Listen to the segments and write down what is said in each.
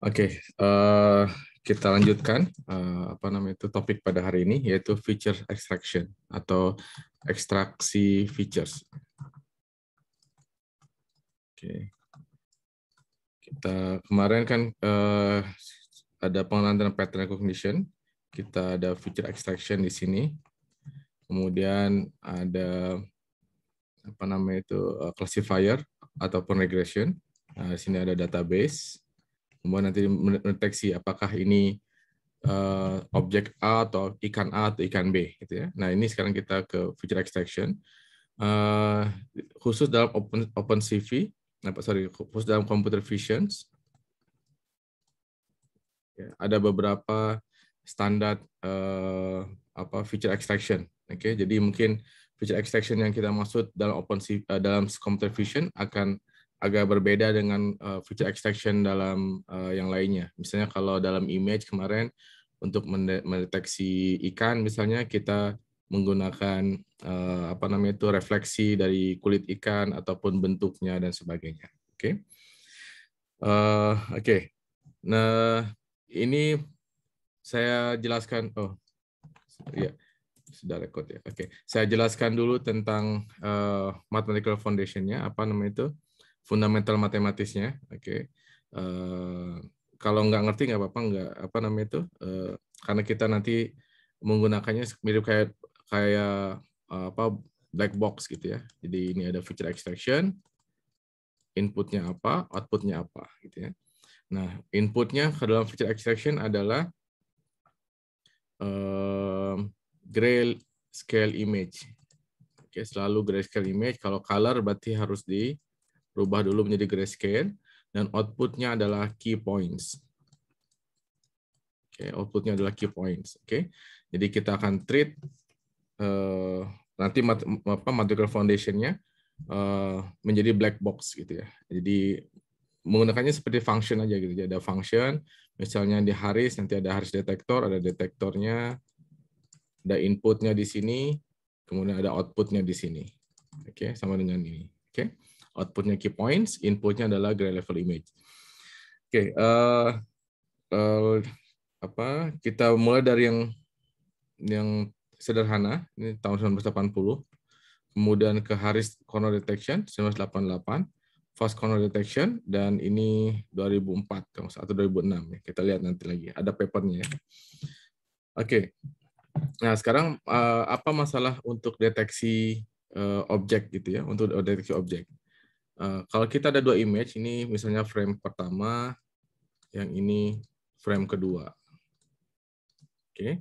Oke, okay, uh, eh, kita lanjutkan uh, apa namanya itu topik pada hari ini yaitu feature extraction atau ekstraksi features. Oke, okay. kita kemarin kan uh, ada pengenalan pattern recognition, kita ada feature extraction di sini, kemudian ada apa namanya itu uh, classifier ataupun regression. Nah, di sini ada database membuat nanti mendeteksi apakah ini uh, objek A atau ikan A atau ikan B gitu ya. Nah, ini sekarang kita ke feature extraction. Uh, khusus dalam open OpenCV, apa nah, sorry, khusus dalam computer vision ya, ada beberapa standar uh, apa feature extraction. Oke, okay? jadi mungkin feature extraction yang kita maksud dalam open uh, dalam computer vision akan agak berbeda dengan uh, feature extraction dalam uh, yang lainnya. Misalnya kalau dalam image kemarin untuk mendeteksi ikan misalnya kita menggunakan uh, apa namanya itu refleksi dari kulit ikan ataupun bentuknya dan sebagainya. Oke. Okay? Uh, oke. Okay. Nah, ini saya jelaskan oh ya sudah record ya. Oke. Okay. Saya jelaskan dulu tentang uh, mathematical foundation-nya apa namanya itu fundamental matematisnya oke okay. uh, eh, kalau nggak ngerti nggak apa-apa nggak apa namanya itu uh, karena kita nanti menggunakannya mirip kayak kayak uh, apa black box gitu ya jadi ini ada feature extraction inputnya apa outputnya apa gitu ya nah inputnya ke dalam feature extraction adalah uh, gray scale image oke okay, selalu grayscale image kalau color berarti harus di rubah dulu menjadi grayscale dan outputnya adalah key points. Oke, okay, outputnya adalah key points. Oke, okay. jadi kita akan treat uh, nanti mat, apa material foundationnya uh, menjadi black box gitu ya. Jadi menggunakannya seperti function aja gitu. Jadi ada function, misalnya di Haris nanti ada Haris detektor, ada detektornya, ada inputnya di sini, kemudian ada outputnya di sini. Oke, okay, sama dengan ini. Oke. Okay outputnya key points, inputnya adalah gray level image. Oke, okay, uh, eh, uh, eh, apa? Kita mulai dari yang yang sederhana, ini tahun 1980. Kemudian ke Harris Corner Detection 1988, Fast Corner Detection dan ini 2004 atau 2006 ya. Kita lihat nanti lagi, ada papernya ya. Oke. Okay. Nah, sekarang uh, apa masalah untuk deteksi uh, objek gitu ya, untuk deteksi objek. Eh, kalau kita ada dua image, ini misalnya frame pertama, yang ini frame kedua. Oke, okay.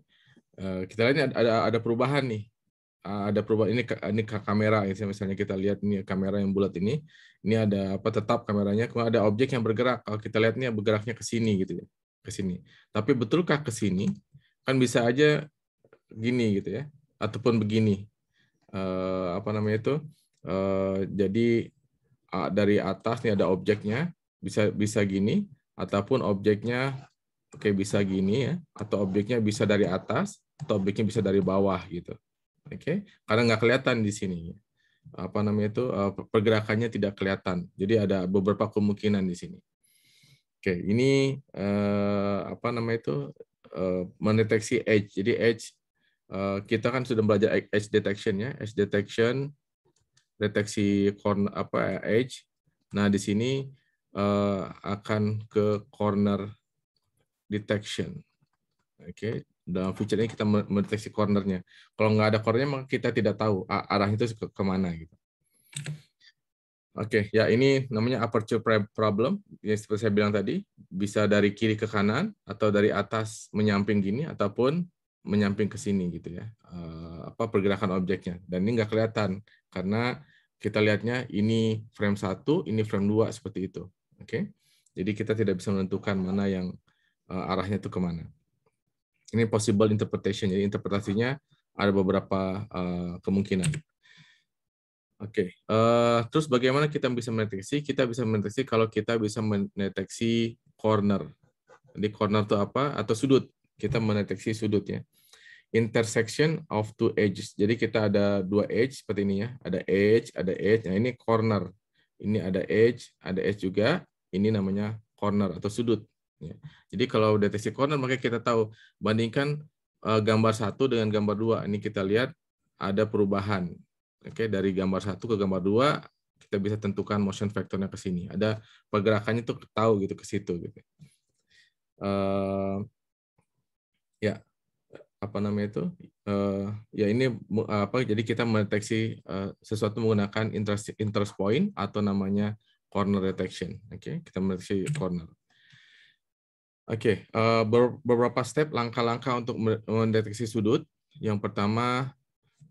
uh, eh, kita lihat ada ada perubahan nih. Uh, ada perubahan ini ini kamera ya. misalnya kita lihat ini kamera yang bulat ini, ini ada apa tetap kameranya, kemudian ada objek yang bergerak. Kalau kita lihat ini bergeraknya ke sini gitu ya, ke sini. Tapi betulkah ke sini? Kan bisa aja gini gitu ya, ataupun begini. Uh, apa namanya itu? Uh, jadi dari atas nih ada objeknya bisa bisa gini ataupun objeknya oke bisa gini ya atau objeknya bisa dari atas atau objeknya bisa dari bawah gitu oke okay? karena nggak kelihatan di sini apa namanya itu e, pergerakannya tidak kelihatan jadi ada beberapa kemungkinan di sini oke okay, ini eh, apa namanya itu eh, mendeteksi edge jadi edge e, kita kan sudah belajar e-, edge detection ya edge detection deteksi corner apa edge. Nah, di sini uh, akan ke corner detection. Oke, okay. dalam feature ini kita mendeteksi cornernya. Kalau nggak ada cornernya, maka kita tidak tahu arahnya itu ke kemana gitu. Oke, okay. ya ini namanya aperture problem. yang seperti saya bilang tadi, bisa dari kiri ke kanan atau dari atas menyamping gini ataupun menyamping ke sini gitu ya. Uh, apa pergerakan objeknya? Dan ini nggak kelihatan karena kita lihatnya ini frame 1, ini frame 2 seperti itu. Oke. Okay? Jadi kita tidak bisa menentukan mana yang uh, arahnya itu kemana. Ini possible interpretation. Jadi interpretasinya ada beberapa uh, kemungkinan. Oke, okay. uh, eh, terus bagaimana kita bisa mendeteksi? Kita bisa mendeteksi kalau kita bisa mendeteksi corner. Di corner itu apa? Atau sudut. Kita mendeteksi sudutnya intersection of two edges. Jadi kita ada dua edge seperti ini ya. Ada edge, ada edge. Nah ini corner. Ini ada edge, ada edge juga. Ini namanya corner atau sudut. Ya. Jadi kalau deteksi corner maka kita tahu bandingkan eh, gambar satu dengan gambar dua. Ini kita lihat ada perubahan. Oke dari gambar satu ke gambar dua kita bisa tentukan motion vectornya ke sini. Ada pergerakannya tuh tahu gitu ke situ gitu. Uh, ya apa namanya itu uh, ya ini uh, apa jadi kita mendeteksi uh, sesuatu menggunakan interest interest point atau namanya corner detection oke okay? kita mendeteksi corner oke okay, uh, eh, beberapa step langkah-langkah untuk mendeteksi sudut yang pertama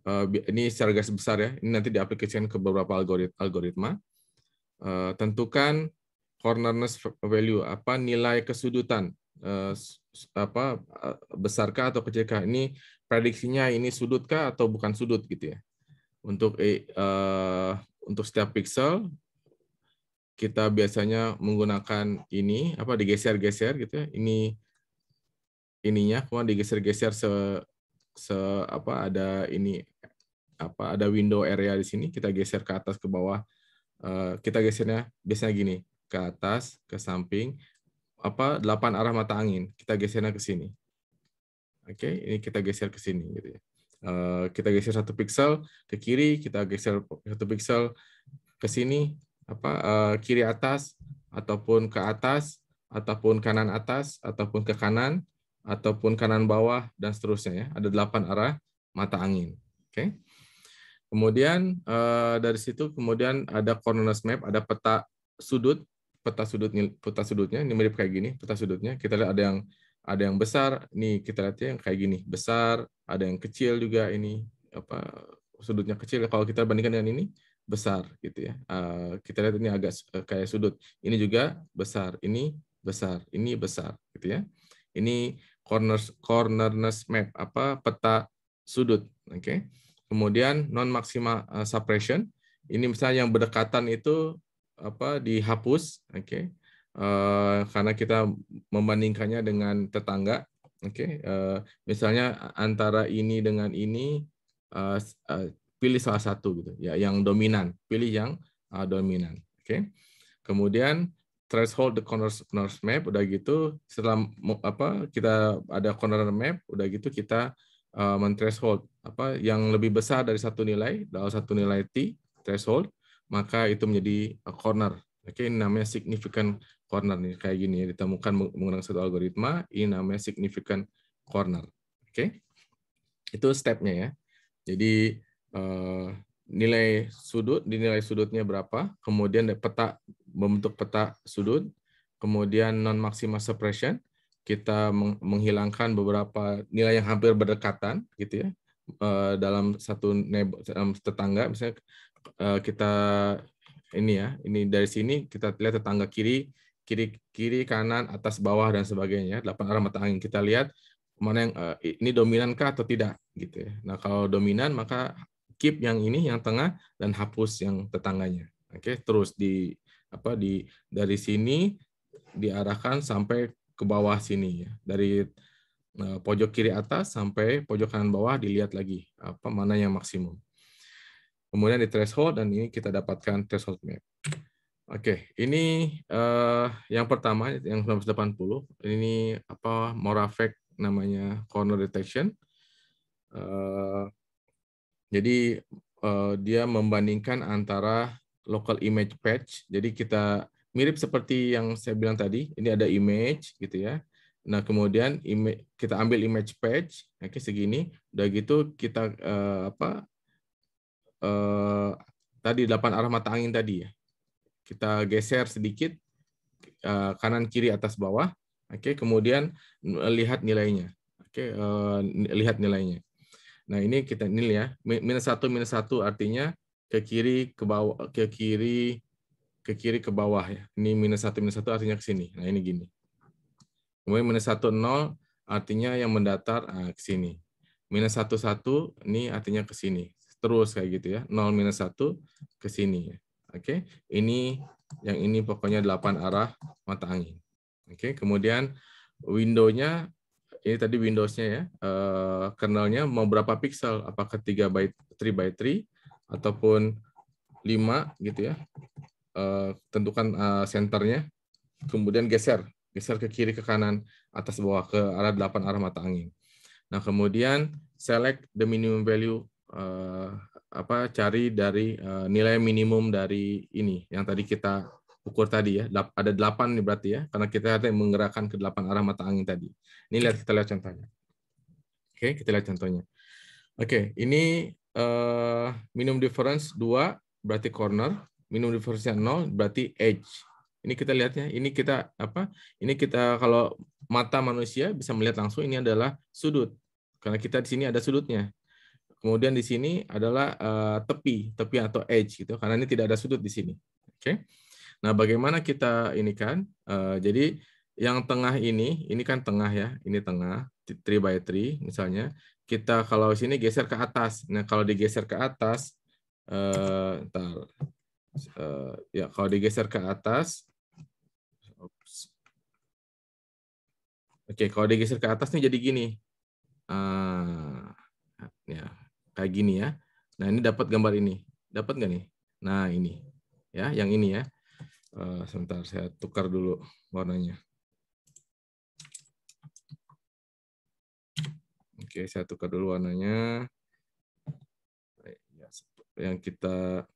uh, ini secara garis besar ya ini nanti diaplikasikan ke beberapa algorit algoritma uh, tentukan cornerness value apa nilai kesudutan uh, apa eh, besarkah atau kecilkah ini prediksinya ini sudutkah atau bukan sudut gitu ya untuk eh, untuk setiap pixel kita biasanya menggunakan ini apa digeser-geser gitu ya. ini ininya kemudian digeser-geser se se apa ada ini apa ada window area di sini kita geser ke atas ke bawah eh, kita gesernya biasanya gini ke atas ke samping apa delapan arah mata angin. Kita gesernya ke sini. Oke, okay? ini kita geser ke sini gitu ya. Uh, kita geser satu pixel ke kiri, kita geser satu pixel ke sini apa uh, kiri atas ataupun ke atas ataupun kanan atas ataupun ke kanan ataupun kanan bawah dan seterusnya ya. Ada delapan arah mata angin. Oke. Okay? Kemudian eh, dari situ kemudian ada corners map, ada peta sudut peta sudutnya peta sudutnya ini mirip kayak gini peta sudutnya kita lihat ada yang ada yang besar nih kita lihat yang kayak gini besar ada yang kecil juga ini apa sudutnya kecil kalau kita bandingkan dengan ini besar gitu ya uh, kita lihat ini agak uh, kayak sudut ini juga besar ini besar ini besar gitu ya ini corners cornerness map apa peta sudut oke okay? kemudian non maksimal uh, eh, suppression ini misalnya yang berdekatan itu apa dihapus, oke. Okay. Uh, eh, karena kita membandingkannya dengan tetangga, oke. Okay. Uh, eh, misalnya antara ini dengan ini uh, uh, pilih salah satu gitu, ya yang dominan, pilih yang uh, dominan, oke. Okay. Kemudian threshold the corner corner map udah gitu setelah apa kita ada corner map udah gitu kita uh, men threshold apa yang lebih besar dari satu nilai dalam satu nilai t threshold maka itu menjadi uh, corner. Oke, ini namanya significant corner nih kayak gini ya, ditemukan menggunakan satu algoritma, ini namanya significant corner. Oke. Itu stepnya ya. Jadi uh, nilai sudut, dinilai sudutnya berapa, kemudian peta membentuk peta sudut, kemudian non maxima suppression, kita menghilangkan beberapa nilai yang hampir berdekatan gitu ya uh, dalam satu dalam tetangga misalnya Eh, kita ini ya, ini dari sini kita lihat tetangga kiri, kiri kiri kanan, atas bawah dan sebagainya, delapan arah mata angin. Kita lihat mana yang eh, ini dominan kah atau tidak gitu ya. Nah, kalau dominan maka keep yang ini yang tengah dan hapus yang tetangganya. Oke, okay? terus di apa di dari sini diarahkan sampai ke bawah sini ya. Dari eh, pojok kiri atas sampai pojok kanan bawah dilihat lagi apa mana yang maksimum kemudian di threshold, dan ini kita dapatkan threshold map. Oke, ini uh, yang pertama, yang 1980, ini apa Moravec namanya corner detection. Uh, jadi uh, dia membandingkan antara local image patch, jadi kita mirip seperti yang saya bilang tadi, ini ada image gitu ya, Nah, kemudian kita ambil image patch, oke okay, segini. Udah gitu kita uh, apa eh, tadi delapan arah mata angin tadi ya. Kita geser sedikit eh, kanan kiri atas bawah. Oke, okay, kemudian lihat nilainya. Oke, okay, eh, lihat nilainya. Nah, ini kita nil ya. Minus satu minus satu artinya ke kiri ke bawah ke kiri ke kiri ke bawah ya. Ini minus satu minus satu artinya ke sini. Nah, ini gini. Kemudian minus satu nol artinya yang mendatar nah, ke sini. Minus satu satu ini artinya ke sini terus kayak gitu ya. 0 minus 1 ke sini. Ya. Oke, ini yang ini pokoknya 8 arah mata angin. Oke, kemudian window-nya ini tadi Windows-nya ya, eh, kernelnya mau berapa pixel apakah 3 by 3 by 3 ataupun 5 gitu ya. Uh, tentukan centernya eh, senternya, kemudian geser, geser ke kiri ke kanan, atas bawah ke arah 8 arah mata angin. Nah, kemudian select the minimum value uh, apa cari dari uh, nilai minimum dari ini yang tadi kita ukur tadi ya. Ada delapan nih berarti ya, karena kita menggerakkan ke delapan arah mata angin tadi. Ini lihat kita lihat contohnya. Oke, kita lihat contohnya. Oke, ini uh, minimum difference dua berarti corner, minimum difference nol 0 berarti edge. Ini kita lihatnya, ini kita apa? Ini kita kalau mata manusia bisa melihat langsung ini adalah sudut. Karena kita di sini ada sudutnya. Kemudian di sini adalah uh, tepi, tepi atau edge gitu, karena ini tidak ada sudut di sini. Oke. Okay? Nah, bagaimana kita ini kan? Uh, jadi yang tengah ini, ini kan tengah ya, ini tengah, 3 by 3 misalnya. Kita kalau sini geser ke atas. Nah, kalau digeser ke atas, uh, ntar, uh, ya kalau digeser ke atas, oke, okay, kalau digeser ke atas nih jadi gini. Uh, ya, kayak gini ya. Nah ini dapat gambar ini, dapat nggak nih? Nah ini ya, yang ini ya. Uh, sebentar saya tukar dulu warnanya. Oke, saya tukar dulu warnanya. Yang kita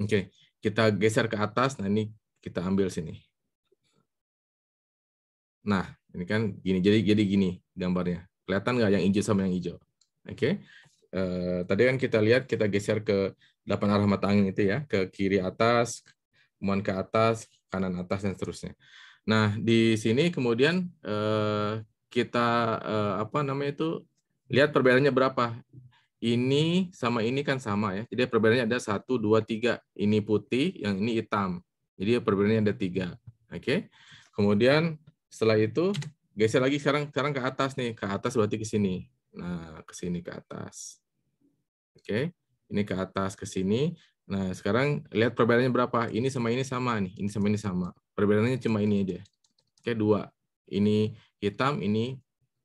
Oke, kita geser ke atas. Nah, ini kita ambil sini. Nah, ini kan gini. Jadi jadi gini gambarnya. Kelihatan nggak yang hijau sama yang hijau? Oke. Okay. Uh, eh, tadi kan kita lihat kita geser ke delapan arah mata angin itu ya, ke kiri atas, kemudian ke atas, kanan atas dan seterusnya. Nah, di sini kemudian uh, kita uh, apa namanya itu lihat perbedaannya berapa. Ini sama ini kan sama ya. Jadi perbedaannya ada satu, dua, tiga. Ini putih, yang ini hitam. Jadi perbedaannya ada tiga. Oke. Okay. Kemudian setelah itu geser lagi sekarang sekarang ke atas nih, ke atas berarti ke sini. Nah, ke sini ke atas. Oke. Okay. Ini ke atas ke sini. Nah, sekarang lihat perbedaannya berapa. Ini sama ini sama nih. Ini sama ini sama. Perbedaannya cuma ini aja. Oke, okay, dua. Ini hitam, ini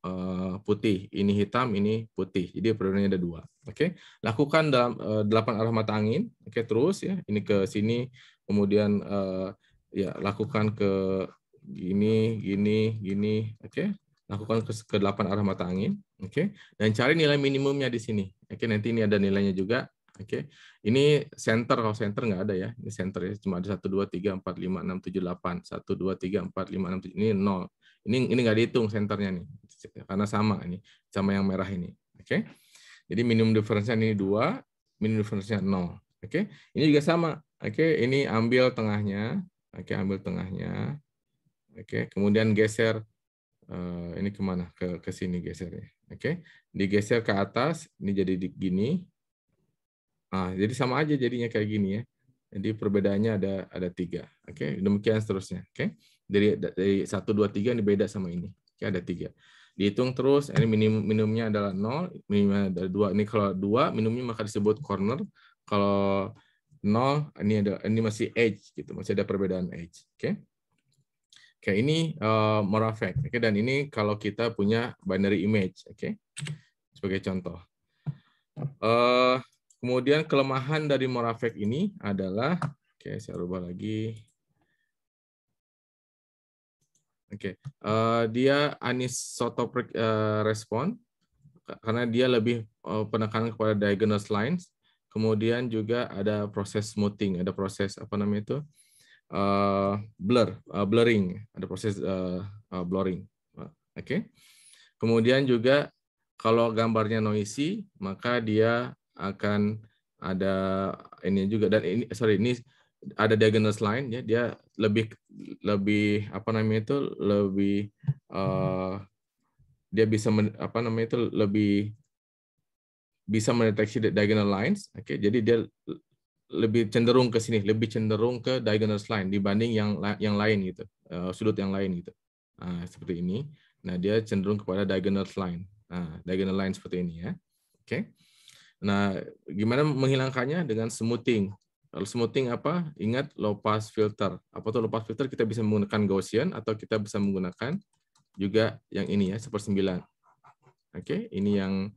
uh, putih. Ini hitam, ini putih. Jadi perbedaannya ada dua. Oke. Okay. Lakukan dalam uh, eh, 8 arah mata angin. Oke, terus ya. Ini ke sini, kemudian uh, ya lakukan ke gini, gini, gini. Oke, lakukan ke delapan arah mata angin, oke, okay? dan cari nilai minimumnya di sini, oke, okay? nanti ini ada nilainya juga, oke, okay? ini center kalau center nggak ada ya, ini center ya, cuma ada satu dua tiga empat lima enam tujuh delapan, satu dua tiga empat lima enam ini nol, ini ini nggak dihitung senternya nih, karena sama ini, sama yang merah ini, oke, okay? jadi minimum diferensial ini dua, minimum diferensial nol, oke, okay? ini juga sama, oke, okay? ini ambil tengahnya, oke, okay, ambil tengahnya, oke, okay? kemudian geser Eh, ini kemana? Ke, ke sini gesernya. Oke, okay? digeser ke atas, ini jadi di, gini. Ah, jadi sama aja jadinya kayak gini ya. Jadi perbedaannya ada ada tiga. Oke, okay? demikian seterusnya. Oke, okay? dari dari satu dua tiga ini beda sama ini. okay? ada tiga. Dihitung terus. Ini minim minimumnya adalah nol, minimumnya ada dua. Ini kalau dua minimumnya maka disebut corner. Kalau nol ini ada ini masih edge gitu, masih ada perbedaan edge. Oke. Okay? Okay, ini uh, eh, Moravec. Oke, dan ini kalau kita punya binary image, oke. Sebagai contoh. Uh, kemudian kelemahan dari Moravec ini adalah oke, saya rubah lagi. Oke, uh, dia anisotropic uh, respon karena dia lebih uh, penekanan kepada diagonal lines. Kemudian juga ada proses smoothing, ada proses apa namanya itu? Eh, blur, uh, blurring, ada proses uh, uh, blurring. Oke. Okay. Kemudian juga kalau gambarnya noisy, maka dia akan ada ini juga dan ini sorry ini ada diagonal line ya dia lebih lebih apa namanya itu lebih uh, dia bisa men, apa namanya itu lebih bisa mendeteksi diagonal lines oke okay? jadi dia lebih cenderung ke sini, lebih cenderung ke diagonal line dibanding yang yang lain gitu, uh, sudut yang lain gitu. Nah, seperti ini. Nah, dia cenderung kepada diagonal line. Nah, diagonal line seperti ini ya. Oke. Okay. Nah, gimana menghilangkannya dengan smoothing. Kalau smoothing apa? Ingat low pass filter. Apa tuh low pass filter? Kita bisa menggunakan Gaussian atau kita bisa menggunakan juga yang ini ya, sepersembilan. Oke, okay. ini yang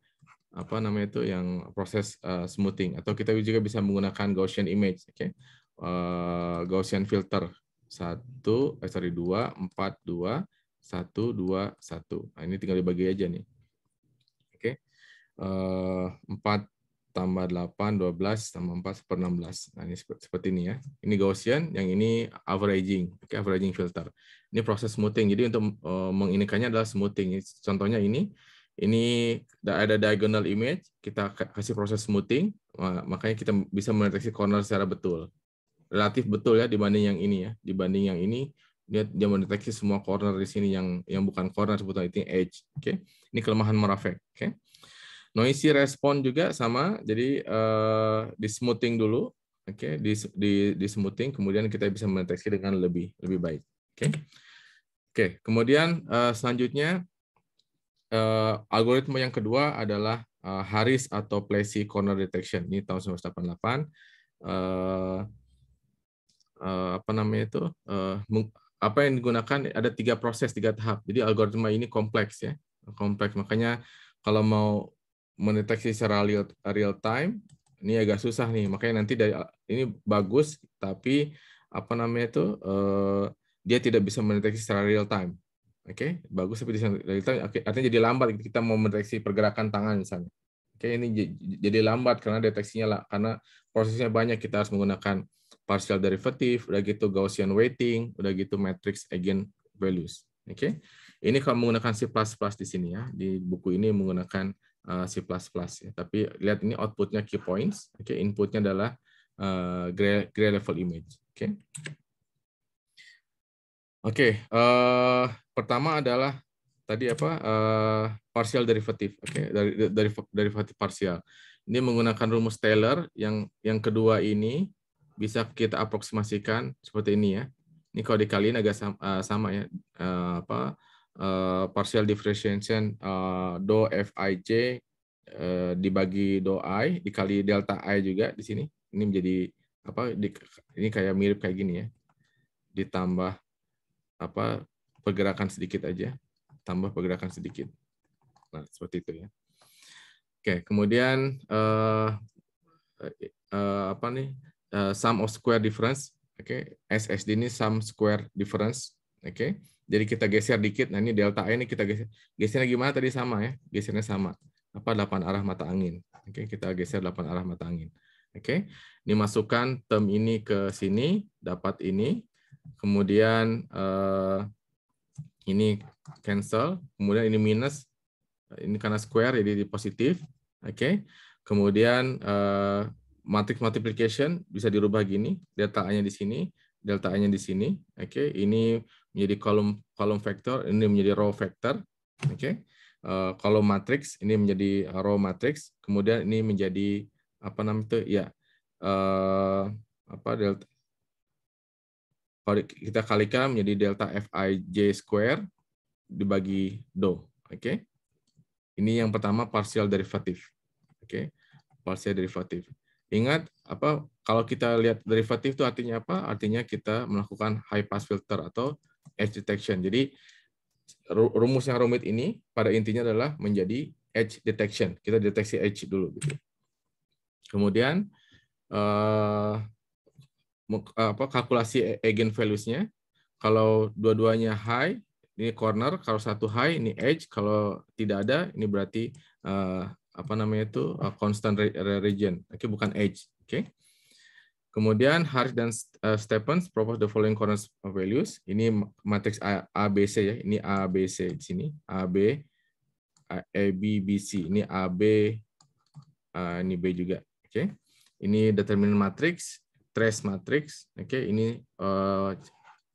apa namanya itu yang proses uh, smoothing atau kita juga bisa menggunakan Gaussian image, oke? Okay? Uh, eh, Gaussian filter satu, eh, sorry dua, empat dua, satu dua satu. Nah, ini tinggal dibagi aja nih, oke? Eh, empat tambah delapan dua belas tambah 4, seper 16. Nah, ini seperti, seperti ini ya. Ini Gaussian, yang ini averaging, okay, averaging filter. Ini proses smoothing. Jadi untuk uh, menginikannya adalah smoothing. Contohnya ini, ini ada diagonal image, kita kasih proses smoothing, makanya kita bisa mendeteksi corner secara betul. Relatif betul ya dibanding yang ini ya. Dibanding yang ini, dia, dia mendeteksi semua corner di sini yang yang bukan corner sebetulnya itu edge. Oke. Okay? Ini kelemahan Moravec, oke. Okay? Noisy respon juga sama, jadi uh, di smoothing dulu, oke, okay? di, di di smoothing kemudian kita bisa mendeteksi dengan lebih lebih baik. Oke. Okay? Oke, okay, kemudian uh, selanjutnya uh, algoritma yang kedua adalah uh, Harris atau Plessy Corner Detection. Ini tahun 1988. Uh, uh, apa namanya itu? Uh, apa yang digunakan ada tiga proses, tiga tahap. Jadi algoritma ini kompleks ya, kompleks. Makanya kalau mau mendeteksi secara real, real time, ini agak susah nih. Makanya nanti dari ini bagus, tapi apa namanya itu? Uh, dia tidak bisa mendeteksi secara real time. Oke, okay? bagus tapi disentralisasi okay. artinya jadi lambat gitu, kita mau mendeteksi pergerakan tangan misalnya. Oke, okay? ini jadi lambat karena deteksinya lah karena prosesnya banyak kita harus menggunakan partial derivative, udah gitu Gaussian weighting, udah gitu matrix eigen values. Oke. Okay? Ini kalau menggunakan C++ di sini ya, di buku ini menggunakan eh, plus C++ ya. Tapi lihat ini outputnya key points, oke, okay? inputnya adalah uh, eh, gray, gray level image, oke. Okay? Oke, okay, uh, eh, pertama adalah tadi apa uh, partial derivative. oke okay, dari dari derivative parsial. Ini menggunakan rumus Taylor. Yang yang kedua ini bisa kita aproksimasikan seperti ini ya. Ini kalau dikaliin agak sama, uh, eh, sama ya uh, apa uh, partial differentiation uh, do fij uh, dibagi do i dikali delta i juga di sini. Ini menjadi apa? Di, ini kayak mirip kayak gini ya. Ditambah apa pergerakan sedikit aja, tambah pergerakan sedikit. Nah, seperti itu ya. Oke, kemudian uh, uh, apa nih? Uh, sum of square difference. Oke, okay. SSD ini sum square difference. Oke. Okay. Jadi kita geser dikit. Nah, ini delta A ini kita geser. Gesernya gimana tadi sama ya? Gesernya sama. Apa delapan arah mata angin. Oke, okay. kita geser delapan arah mata angin. Oke. Ini masukkan term ini ke sini, dapat ini kemudian eh, ini cancel, kemudian ini minus, eh, ini karena square jadi di positif, oke. Okay. Kemudian eh, matrix multiplication bisa dirubah gini, delta A-nya di sini, delta A-nya di sini, oke. Okay. Ini menjadi kolom kolom vektor, ini menjadi row vektor, oke. Okay. kolom matrix ini menjadi row matrix, kemudian ini menjadi apa namanya itu ya apa delta kalau kita kalikan menjadi delta Fij square dibagi do. Oke. Okay? Ini yang pertama partial derivatif. Oke. Okay? Parsial derivatif. Ingat apa kalau kita lihat derivatif itu artinya apa? Artinya kita melakukan high pass filter atau edge detection. Jadi rumus yang rumit ini pada intinya adalah menjadi edge detection. Kita deteksi edge dulu gitu. Kemudian eh, apa kalkulasi e-, eigen values-nya. Kalau dua-duanya high, ini corner, kalau satu high ini edge, kalau tidak ada ini berarti uh, apa namanya itu uh, constant region. Oke, okay, bukan edge. Oke. Okay. Kemudian Harris dan uh, Stephens propose the following corner values. Ini matriks ABC ya. Ini ABC di sini. AB B, Ini AB ini B juga. Oke. Okay. Ini determinant matrix trace matrix. Oke, okay, ini uh,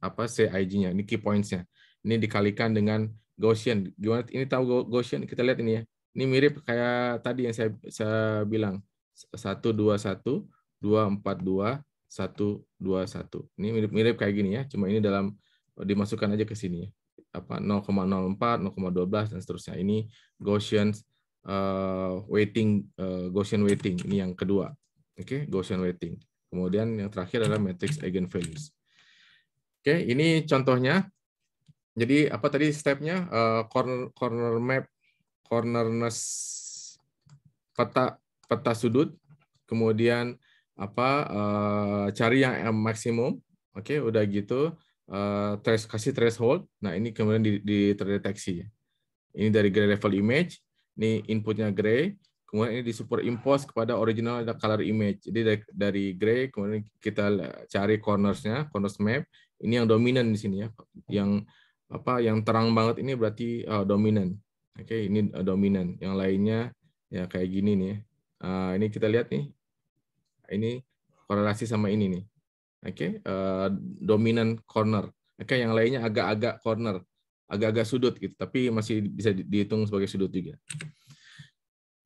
apa CIG-nya, ini key points-nya. Ini dikalikan dengan Gaussian. Gimana ini tahu Gaussian? Kita lihat ini ya. Ini mirip kayak tadi yang saya, saya bilang. 1 2 1 2 4 2 1 2 1. Ini mirip-mirip kayak gini ya, cuma ini dalam dimasukkan aja ke sini ya. Apa 0,04, 0,12 dan seterusnya. Ini Gaussian uh, weighting uh, Gaussian weighting ini yang kedua. Oke, okay? Gaussian weighting. Kemudian yang terakhir adalah matrix eigenvalues. Oke, ini contohnya. Jadi apa tadi stepnya? Uh, corner, corner map, cornerness, peta peta sudut, kemudian apa eh, cari yang maksimum, oke udah gitu uh, kasih threshold. Nah ini kemudian di, terdeteksi. Ini dari gray level image, ini inputnya gray, kemudian ini superimpose kepada original color image. Jadi dari, dari gray kemudian kita cari cornersnya, corners map. Ini yang dominan di sini ya, yang apa yang terang banget ini berarti uh, dominan. Oke, okay, ini uh, dominan. Yang lainnya ya kayak gini nih. Uh, ini kita lihat nih, ini korelasi sama ini nih. Oke, okay, uh, dominan corner. Oke, okay, yang lainnya agak-agak corner, agak-agak sudut gitu, tapi masih bisa dihitung sebagai sudut juga.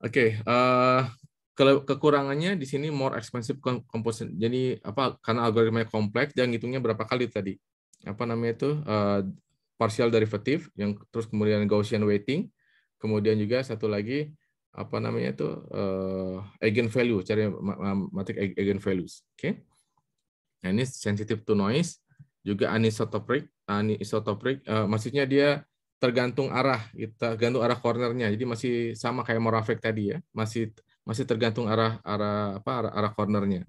Oke, okay, uh, eh, kalau kekurangannya di sini more expensive composition. Jadi apa karena algoritmanya kompleks dan hitungnya berapa kali tadi? Apa namanya itu uh, partial derivative yang terus kemudian Gaussian weighting, kemudian juga satu lagi apa namanya itu uh, eh, eigen value, cari matematik eigen values. Oke. Okay? Nah, ini sensitive to noise, juga anisotropic, anisotropic, uh, maksudnya dia tergantung arah, kita gantung arah cornernya. Jadi masih sama kayak Moravec tadi ya, masih masih tergantung arah arah apa arah, arah cornernya.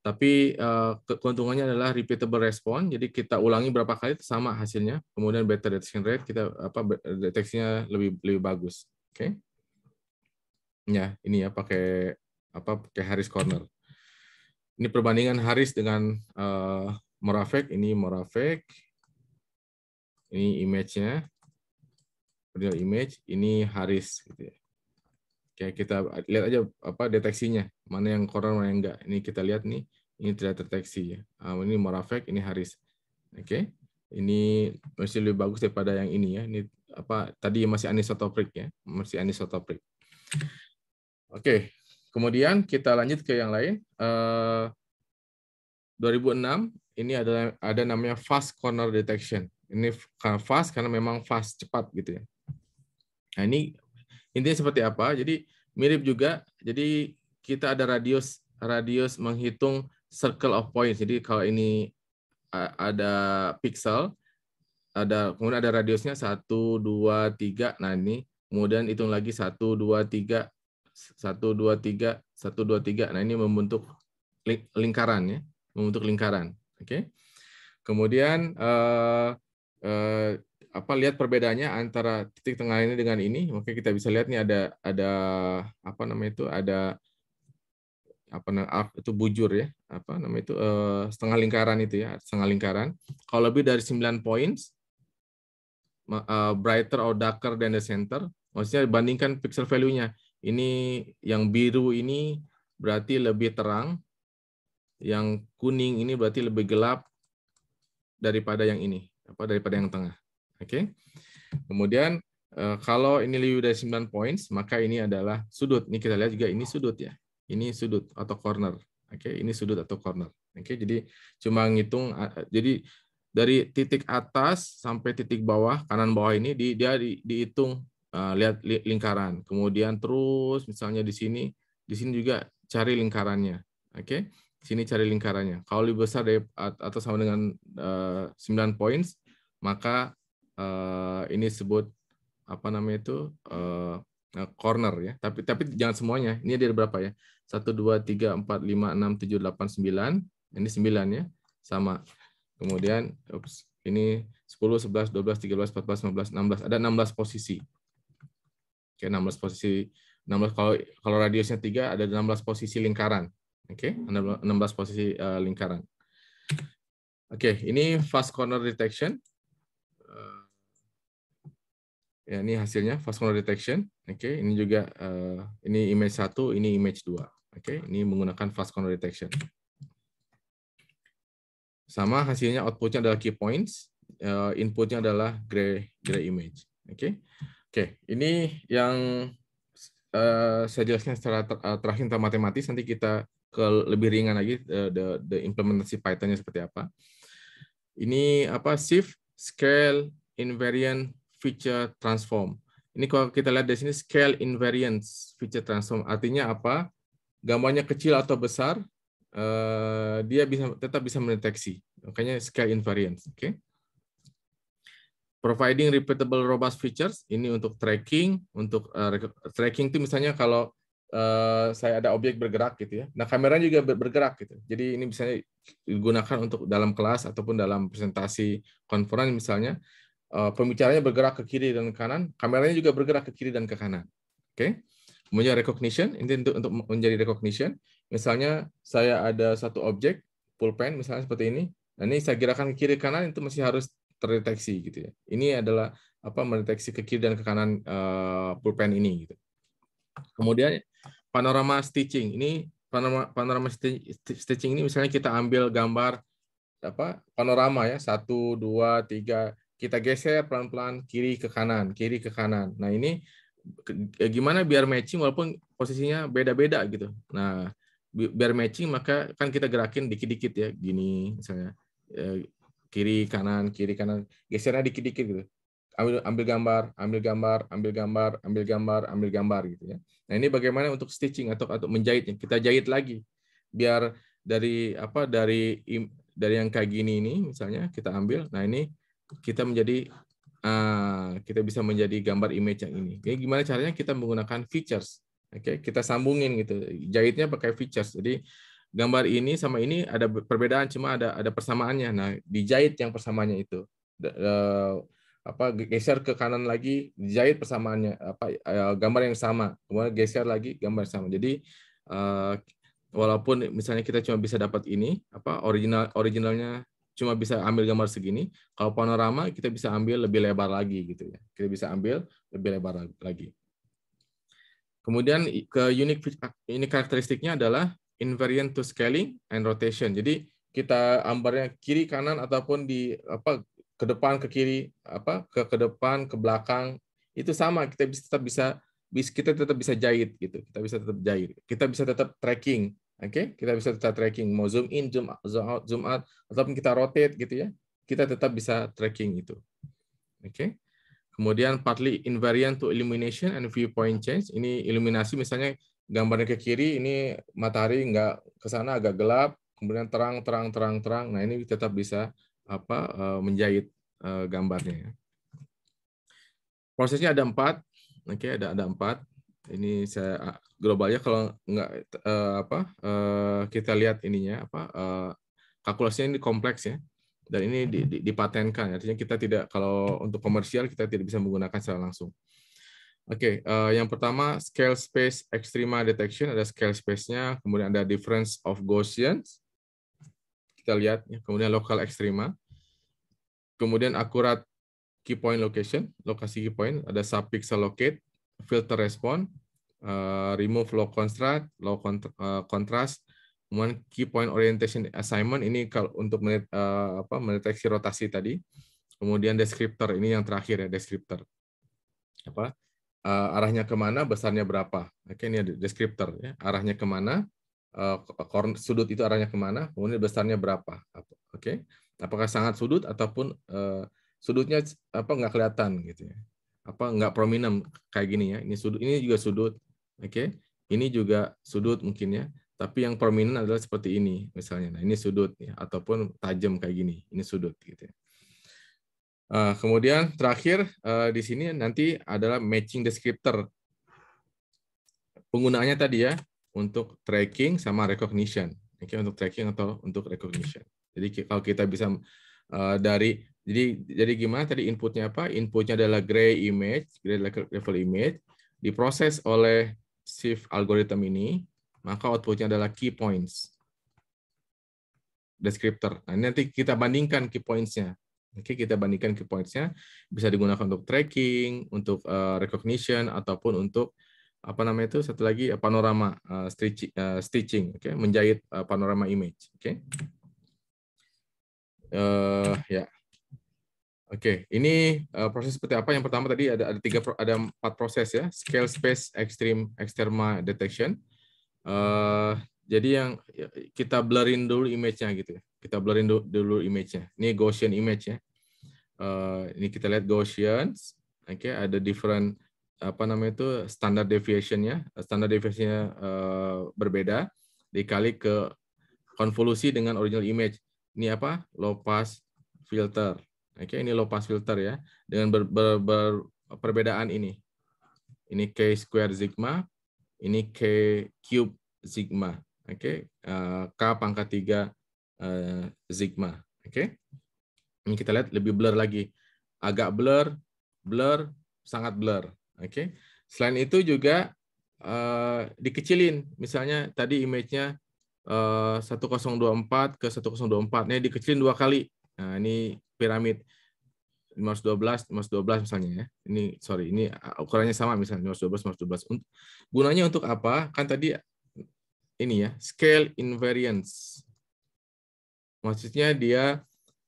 Tapi uh, keuntungannya adalah repeatable response. Jadi kita ulangi berapa kali sama hasilnya. Kemudian better detection rate kita apa deteksinya lebih lebih bagus. Oke. Okay? Ya, ini ya pakai apa pakai Harris corner. Ini perbandingan Harris dengan uh, Moravec, ini Moravec, ini image-nya original image, ini Haris gitu ya. Oke, kita lihat aja apa deteksinya, mana yang corner mana yang enggak. Ini kita lihat nih, ini tidak terdeteksi ya. Ah, ini Morafek, ini Haris. Oke. Ini masih lebih bagus daripada yang ini ya. Ini apa tadi masih anisotropik ya, masih anisotropik Oke. Okay. Kemudian kita lanjut ke yang lain. Uh, eh, 2006 ini adalah ada namanya fast corner detection. Ini fast karena memang fast cepat gitu ya. Nah, ini intinya seperti apa? Jadi mirip juga. Jadi kita ada radius radius menghitung circle of points. Jadi kalau ini ada pixel, ada kemudian ada radiusnya 1 2 3. Nah, ini kemudian hitung lagi 1 2 3 1 2 3 1 2 3. Nah, ini membentuk lingkaran ya, membentuk lingkaran. Oke. Okay? Kemudian uh, uh, apa lihat perbedaannya antara titik tengah ini dengan ini, maka kita bisa lihat nih ada ada apa namanya itu ada apa namanya ah, itu bujur ya, apa namanya itu eh, setengah lingkaran itu ya, setengah lingkaran. Kalau lebih dari 9 points eh, brighter or darker than the center, maksudnya bandingkan pixel value-nya. Ini yang biru ini berarti lebih terang, yang kuning ini berarti lebih gelap daripada yang ini, apa daripada yang tengah. Oke. Okay? Kemudian eh, kalau ini lebih dari 9 points, maka ini adalah sudut. Ini kita lihat juga ini sudut ya. Ini sudut atau corner. Oke, okay? ini sudut atau corner. Oke, okay? jadi cuma ngitung eh, eh, jadi dari titik atas sampai titik bawah kanan bawah ini di, dia di, dihitung uh, lihat li, lingkaran kemudian terus misalnya di sini di sini juga cari lingkarannya oke okay? sini cari lingkarannya kalau lebih besar dari atau sama dengan uh, 9 points maka uh, ini sebut apa namanya itu uh, corner ya. Tapi tapi jangan semuanya. Ini ada berapa ya? 1 2 3 4 5 6 7 8 9. Ini 9 ya. Sama. Kemudian ups, ini 10 11 12 13 14 15 16. Ada 16 posisi. Oke, 16 posisi 16 kalau kalau radiusnya 3 ada 16 posisi lingkaran. Oke, 16 posisi uh, lingkaran. Oke, ini fast corner detection. Uh, Ya, ini hasilnya fast vascular detection. Oke, okay. ini juga uh, ini image satu ini image dua Oke, okay. ini menggunakan fast vascular detection. Sama hasilnya outputnya adalah key points, uh, inputnya adalah gray gray image. Oke. Okay. Oke, okay. ini yang uh, saya jelaskan secara ter terakhir tentang matematis nanti kita ke lebih ringan lagi uh, the, the implementasi pythonnya seperti apa. Ini apa shift scale invariant feature transform. Ini kalau kita lihat di sini scale invariance feature transform artinya apa? Gambarnya kecil atau besar, eh, dia bisa tetap bisa mendeteksi. Makanya scale invariance, oke? Okay? Providing repeatable robust features ini untuk tracking, untuk uh, tracking itu misalnya kalau uh, saya ada objek bergerak gitu ya. Nah kamera juga bergerak gitu. Jadi ini bisa digunakan untuk dalam kelas ataupun dalam presentasi konferensi misalnya Eh, pembicaranya bergerak ke kiri dan ke kanan, kameranya juga bergerak ke kiri dan ke kanan. Oke. Okay? Kemudian recognition, ini untuk, untuk menjadi recognition. Misalnya saya ada satu objek, pulpen misalnya seperti ini. Nah, ini saya gerakan ke kiri kanan itu masih harus terdeteksi gitu ya. Ini adalah apa mendeteksi ke kiri dan ke kanan uh, pulpen ini gitu. Kemudian panorama stitching. Ini panorama panorama stitching ini misalnya kita ambil gambar apa panorama ya satu dua tiga kita geser pelan-pelan kiri ke kanan, kiri ke kanan. Nah ini eh, gimana biar matching walaupun posisinya beda-beda gitu. Nah biar matching maka kan kita gerakin dikit-dikit ya, gini misalnya eh, kiri kanan kiri kanan gesernya dikit-dikit gitu. Ambil ambil gambar, ambil gambar, ambil gambar, ambil gambar, ambil gambar gitu ya. Nah ini bagaimana untuk stitching atau atau menjahitnya? Kita jahit lagi biar dari apa dari dari yang kayak gini ini misalnya kita ambil. Nah ini kita menjadi uh, kita bisa menjadi gambar image yang ini. Jadi gimana caranya kita menggunakan features? Oke, okay? kita sambungin gitu. Jahitnya pakai features. Jadi gambar ini sama ini ada perbedaan cuma ada ada persamaannya. Nah, dijahit yang persamaannya itu. Uh, apa geser ke kanan lagi jahit persamaannya apa eh, gambar yang sama kemudian geser lagi gambar sama jadi walaupun misalnya kita cuma bisa dapat ini apa original originalnya cuma bisa ambil gambar segini. Kalau panorama kita bisa ambil lebih lebar lagi gitu ya. Kita bisa ambil lebih lebar lagi. Kemudian ke unique ini karakteristiknya adalah invariant to scaling and rotation. Jadi kita ambarnya kiri kanan ataupun di apa ke depan ke kiri apa ke ke depan ke belakang itu sama kita bisa tetap bisa kita tetap bisa jahit gitu. Kita bisa tetap jahit. Kita bisa tetap tracking Oke, okay? kita bisa tetap tracking mau zoom in, zoom out, zoom out ataupun kita rotate gitu ya. Kita tetap bisa tracking itu. Oke. Okay? Kemudian partly invariant to illumination and viewpoint change. Ini iluminasi misalnya gambarnya ke kiri ini matahari nggak ke sana agak gelap, kemudian terang terang terang terang. Nah, ini tetap bisa apa eh, menjahit eh, gambarnya ya. Prosesnya ada empat. Oke, okay, ada ada empat ini saya globalnya kalau nggak uh, apa uh, kita lihat ininya apa uh, kalkulasinya ini kompleks ya dan ini dipatenkan artinya kita tidak kalau untuk komersial kita tidak bisa menggunakan secara langsung. Oke, okay, uh, yang pertama scale space extrema detection ada scale space-nya, kemudian ada difference of Gaussian. Kita lihat, ya. kemudian local extrema, kemudian akurat key point location, lokasi key point, ada subpixel locate, filter respon, uh, remove low contrast, low eh, contrast, kemudian key point orientation assignment ini kalau untuk menet, uh, apa, mendeteksi rotasi tadi, kemudian descriptor ini yang terakhir ya descriptor apa uh, arahnya kemana, besarnya berapa, oke ini descriptor ya arahnya kemana, uh, sudut itu arahnya kemana, kemudian besarnya berapa, oke apakah sangat sudut ataupun uh, sudutnya apa nggak kelihatan gitu ya apa nggak prominent kayak gini ya. Ini sudut ini juga sudut. Oke. Okay? Ini juga sudut mungkin ya. Tapi yang prominent adalah seperti ini misalnya. Nah, ini sudut ya ataupun tajam kayak gini. Ini sudut gitu ya. Uh, kemudian terakhir uh, di sini nanti adalah matching descriptor. Penggunaannya tadi ya untuk tracking sama recognition. Oke, okay, untuk tracking atau untuk recognition. Jadi kalau kita bisa uh, dari jadi jadi gimana tadi inputnya apa? Inputnya adalah gray image, gray level image, diproses oleh shift algorithm ini, maka outputnya adalah key points descriptor. Nah, nanti kita bandingkan key pointsnya. oke Oke, kita bandingkan key pointsnya bisa digunakan untuk tracking, untuk uh, recognition ataupun untuk apa namanya itu satu lagi eh, panorama uh, eh, stitching, uh, stitching oke, okay? menjahit uh, panorama image, oke. Okay? Uh, ya. Yeah. Oke, okay. ini uh, proses seperti apa? Yang pertama tadi ada ada tiga ada empat proses ya, scale, space, extreme, extrema detection. Uh, jadi yang ya, kita blurin dulu image-nya gitu ya. Kita blurin dulu, dulu image-nya. Ini Gaussian image ya. Uh, ini kita lihat Gaussian. Oke, okay, ada different apa namanya itu standard deviation-nya. Standard deviation-nya uh, berbeda dikali ke konvolusi dengan original image. Ini apa? Low pass filter Oke, okay, ini low pass filter ya dengan ber, ber, ber, perbedaan ini. Ini k square sigma, ini k cube sigma. Oke, okay? uh, eh, k pangkat 3 uh, eh, sigma. Oke. Okay? Ini kita lihat lebih blur lagi. Agak blur, blur, sangat blur. Oke. Selain itu juga uh, dikecilin. Misalnya tadi image-nya uh, 1024 ke 1024. Ini dikecilin dua kali. Nah, ini piramid 512, 512 misalnya ya. Ini sorry, ini uh, ukurannya sama misalnya 512, 512. Untuk, gunanya untuk apa? Kan tadi ini ya, scale invariance. Maksudnya dia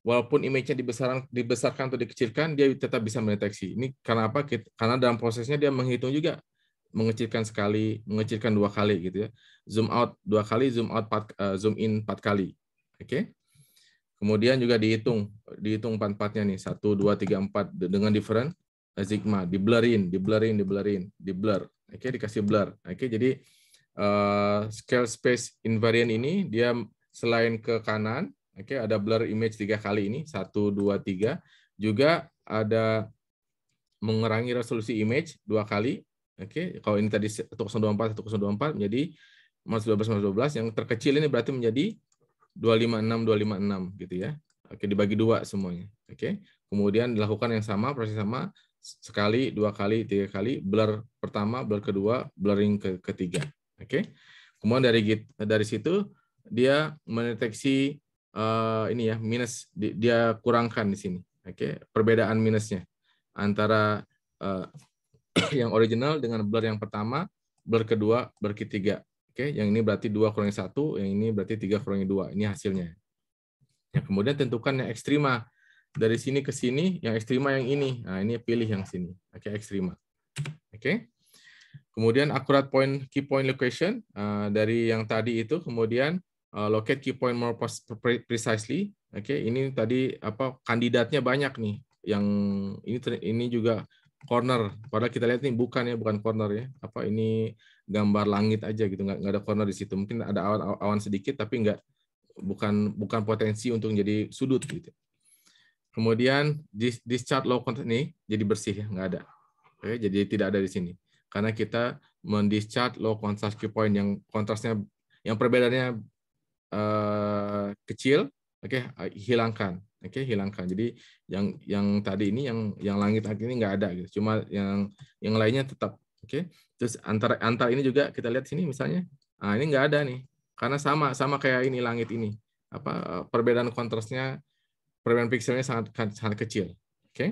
walaupun image-nya dibesarkan, dibesarkan atau dikecilkan, dia tetap bisa mendeteksi. Ini karena apa? Karena dalam prosesnya dia menghitung juga mengecilkan sekali, mengecilkan dua kali gitu ya. Zoom out dua kali, zoom out uh, zoom in empat kali. Oke. Okay? Kemudian juga dihitung, dihitung empat-empatnya nih, satu, dua, tiga, empat dengan different eh, sigma, diblurrin, diblurrin, diblurrin, diblur. Oke, okay, dikasih blur. Oke, okay, jadi uh, scale space invariant ini dia selain ke kanan, oke okay, ada blur image tiga kali ini, satu, dua, tiga. Juga ada mengurangi resolusi image dua kali. Oke, okay. kalau ini tadi 1024 1024 menjadi 12 12 yang terkecil ini berarti menjadi 256 256 gitu ya. Oke, dibagi dua semuanya. Oke. Kemudian dilakukan yang sama, proses sama sekali, dua kali, tiga kali, blur pertama, blur kedua, blurring ke ketiga. Oke. Kemudian dari dari situ dia mendeteksi uh, ini ya, minus di, dia kurangkan di sini. Oke, perbedaan minusnya antara uh, yang original dengan blur yang pertama, blur kedua, blur ketiga. Oke, yang ini berarti dua kurangi satu, yang ini berarti tiga kurangi dua. Ini hasilnya. Ya, kemudian tentukan yang ekstrima. Dari sini ke sini, yang ekstrima yang ini. Nah, ini pilih yang sini. Oke, ekstrima. Oke. Kemudian akurat point key point location uh, dari yang tadi itu kemudian uh, locate key point more precisely. Oke, ini tadi apa kandidatnya banyak nih. Yang ini ini juga corner. Padahal kita lihat nih bukan ya, bukan corner ya. Apa ini gambar langit aja gitu, nggak, ada corner di situ. Mungkin ada awan, awan sedikit, tapi nggak bukan bukan potensi untuk jadi sudut gitu. Kemudian this, chart low contact ini jadi bersih ya, nggak ada. Oke, jadi tidak ada di sini. Karena kita mendischarge low contrast key point yang kontrasnya yang perbedaannya uh, kecil oke okay, hilangkan oke okay, hilangkan jadi yang yang tadi ini yang yang langit langit ini nggak ada gitu cuma yang yang lainnya tetap oke okay? terus antara antar ini juga kita lihat sini misalnya nah ini nggak ada nih karena sama sama kayak ini langit ini apa e, perbedaan kontrasnya perbedaan pikselnya sangat kan, sangat kecil oke okay?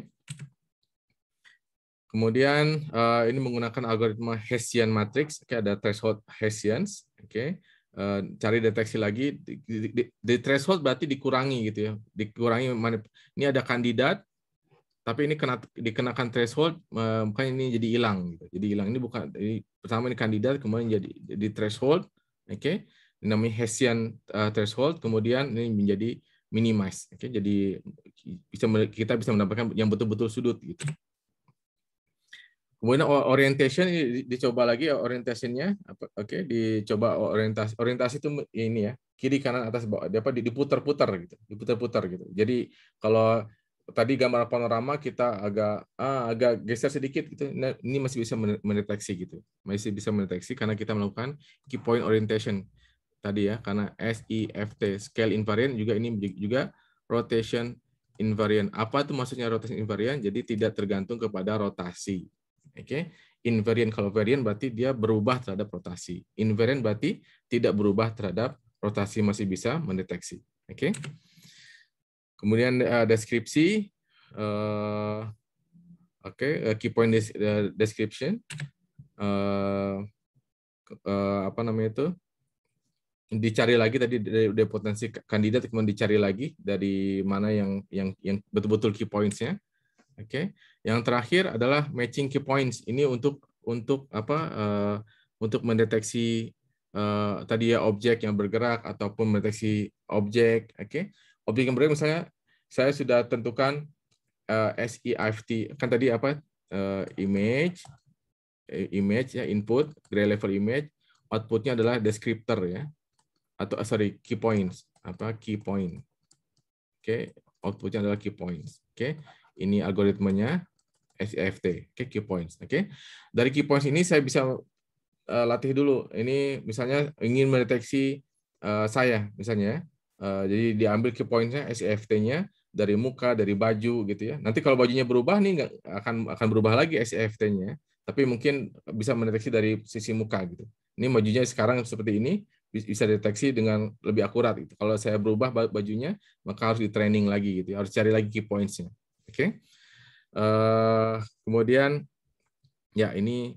kemudian e, ini menggunakan algoritma Hessian matrix oke ada threshold Hessians oke okay? Eh, cari deteksi lagi di, di, di threshold berarti dikurangi gitu ya dikurangi ini ada kandidat tapi ini kena dikenakan threshold makanya eh, ini jadi hilang gitu. jadi hilang ini bukan ini, pertama ini kandidat kemudian jadi di threshold oke okay? namanya Hessian eh, threshold kemudian ini menjadi minimize oke okay? jadi bisa kita bisa mendapatkan yang betul-betul sudut gitu Kemudian orientation dicoba lagi orientasinya apa oke okay, dicoba orientasi orientasi itu ini ya kiri kanan atas bawah apa diputar-putar gitu diputar-putar gitu. Jadi kalau tadi gambar panorama kita agak ah, agak geser sedikit gitu nah, ini masih bisa mendeteksi gitu masih bisa mendeteksi karena kita melakukan key point orientation tadi ya karena SIFT scale invariant juga ini juga rotation invariant apa itu maksudnya rotation invariant jadi tidak tergantung kepada rotasi Oke, okay? invariant kalau variant berarti dia berubah terhadap rotasi. Invariant berarti tidak berubah terhadap rotasi masih bisa mendeteksi. Oke. Okay? Kemudian uh, deskripsi uh, oke okay, uh, eh, key point des uh, description uh, uh, apa namanya itu dicari lagi tadi dari, potensi kandidat kemudian dicari lagi dari mana yang yang yang betul-betul key points-nya Oke. Yang terakhir adalah matching key points. Ini untuk untuk apa? Uh, untuk mendeteksi uh, tadi ya objek yang bergerak ataupun mendeteksi objek. Oke. Objek yang bergerak misalnya saya sudah tentukan uh, eh, SEIFT kan tadi apa? Uh, image image ya input gray level image outputnya adalah descriptor ya atau sorry key points apa key point oke okay. outputnya adalah key points oke okay. Ini algoritmenya SIFT, okay, key points. Oke, okay. dari key points ini saya bisa uh, latih dulu. Ini misalnya ingin mendeteksi uh, saya, misalnya, uh, jadi diambil key pointsnya, SIFT-nya dari muka, dari baju gitu ya. Nanti kalau bajunya berubah nih, nggak akan akan berubah lagi SIFT-nya, tapi mungkin bisa mendeteksi dari sisi muka gitu. Ini bajunya sekarang seperti ini, bisa deteksi dengan lebih akurat gitu. Kalau saya berubah bajunya, maka harus di training lagi gitu, ya. harus cari lagi key pointsnya. Oke. Okay? Uh, eh, kemudian ya ini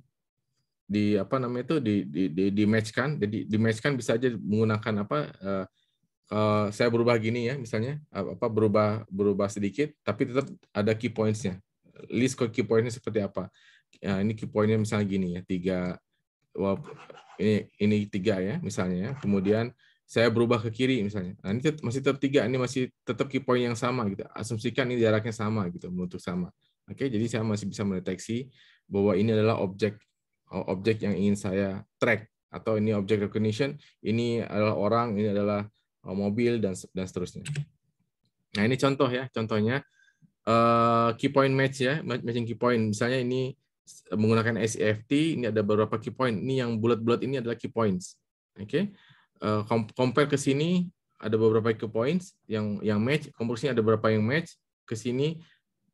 di apa namanya itu di di di, di matchkan jadi di match kan bisa aja menggunakan apa uh, uh, saya berubah gini ya misalnya apa berubah berubah sedikit tapi tetap ada key pointsnya list key pointsnya seperti apa nah, ini key pointnya misalnya gini ya tiga well, ini ini tiga ya misalnya ya. kemudian saya berubah ke kiri misalnya. Nah, ini masih tetap tiga, ini masih tetap key point yang sama gitu. Asumsikan ini jaraknya sama gitu, bentuk sama. Oke, jadi saya masih bisa mendeteksi bahwa ini adalah objek objek yang ingin saya track atau ini objek recognition, ini adalah orang, ini adalah mobil dan dan seterusnya. Nah, ini contoh ya, contohnya uh, key point match ya, matching key point. Misalnya ini menggunakan SFT, e ini ada beberapa key point. Ini yang bulat-bulat ini adalah key points. Oke. Okay? uh, compare ke sini ada beberapa key points yang yang match, komposisinya ada beberapa yang match ke sini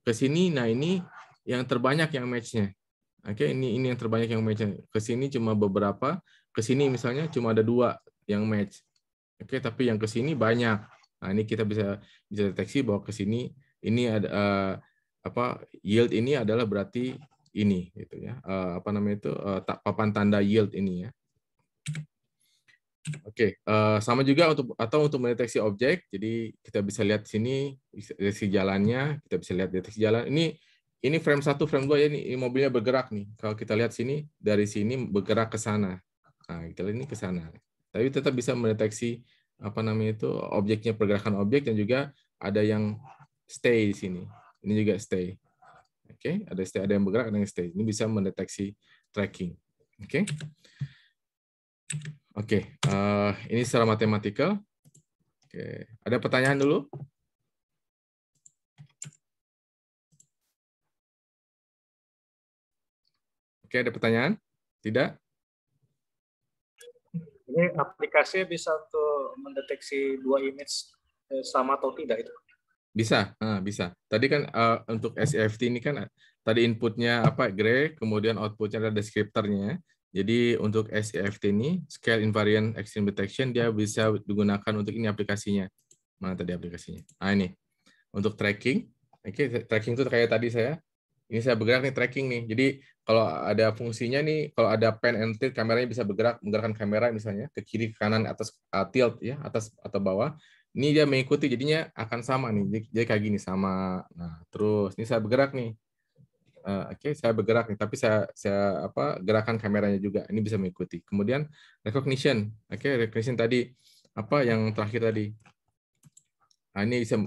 ke sini. Nah, ini yang terbanyak yang matchnya. Oke, okay, ini ini yang terbanyak yang matchnya. Ke sini cuma beberapa, ke sini misalnya cuma ada dua yang match. Oke, okay, tapi yang ke sini banyak. Nah, ini kita bisa bisa deteksi bahwa ke sini ini ada uh, apa yield ini adalah berarti ini gitu ya. Uh, apa namanya itu uh, papan tanda yield ini ya. Oke, okay. uh, eh, sama juga untuk atau untuk mendeteksi objek. Jadi kita bisa lihat sini deteksi jalannya, kita bisa lihat deteksi jalan. Ini ini frame satu, frame dua ya ini, ini mobilnya bergerak nih. Kalau kita lihat sini dari sini bergerak ke sana. Nah, kita lihat ini ke sana. Tapi tetap bisa mendeteksi apa namanya itu objeknya pergerakan objek dan juga ada yang stay di sini. Ini juga stay. Oke, okay? ada stay, ada yang bergerak, ada yang stay. Ini bisa mendeteksi tracking. Oke. Okay? Oke, okay, uh, eh, ini secara matematika. Oke, okay. ada pertanyaan dulu? Oke, okay, ada pertanyaan? Tidak? Ini aplikasi bisa untuk mendeteksi dua image eh, sama atau tidak itu? Bisa, ah, bisa. Tadi kan uh, untuk SFT e ini kan tadi inputnya apa gray, kemudian outputnya ada deskriptornya jadi untuk SEFT ini, Scale Invariant Action Detection, dia bisa digunakan untuk ini aplikasinya. Mana tadi aplikasinya? Ah ini. Untuk tracking, Oke, okay, tracking itu kayak tadi saya. Ini saya bergerak nih tracking nih. Jadi kalau ada fungsinya nih, kalau ada pen and tilt, kameranya bisa bergerak, menggerakkan kamera misalnya ke kiri, ke kanan, atas, uh, tilt ya, atas atau bawah. Ini dia mengikuti, jadinya akan sama nih. Jadi, jadi kayak gini sama. Nah, terus ini saya bergerak nih. Eh, oke okay, saya bergerak nih tapi saya saya apa gerakan kameranya juga ini bisa mengikuti kemudian recognition oke okay, recognition tadi apa yang terakhir tadi nah, ini bisa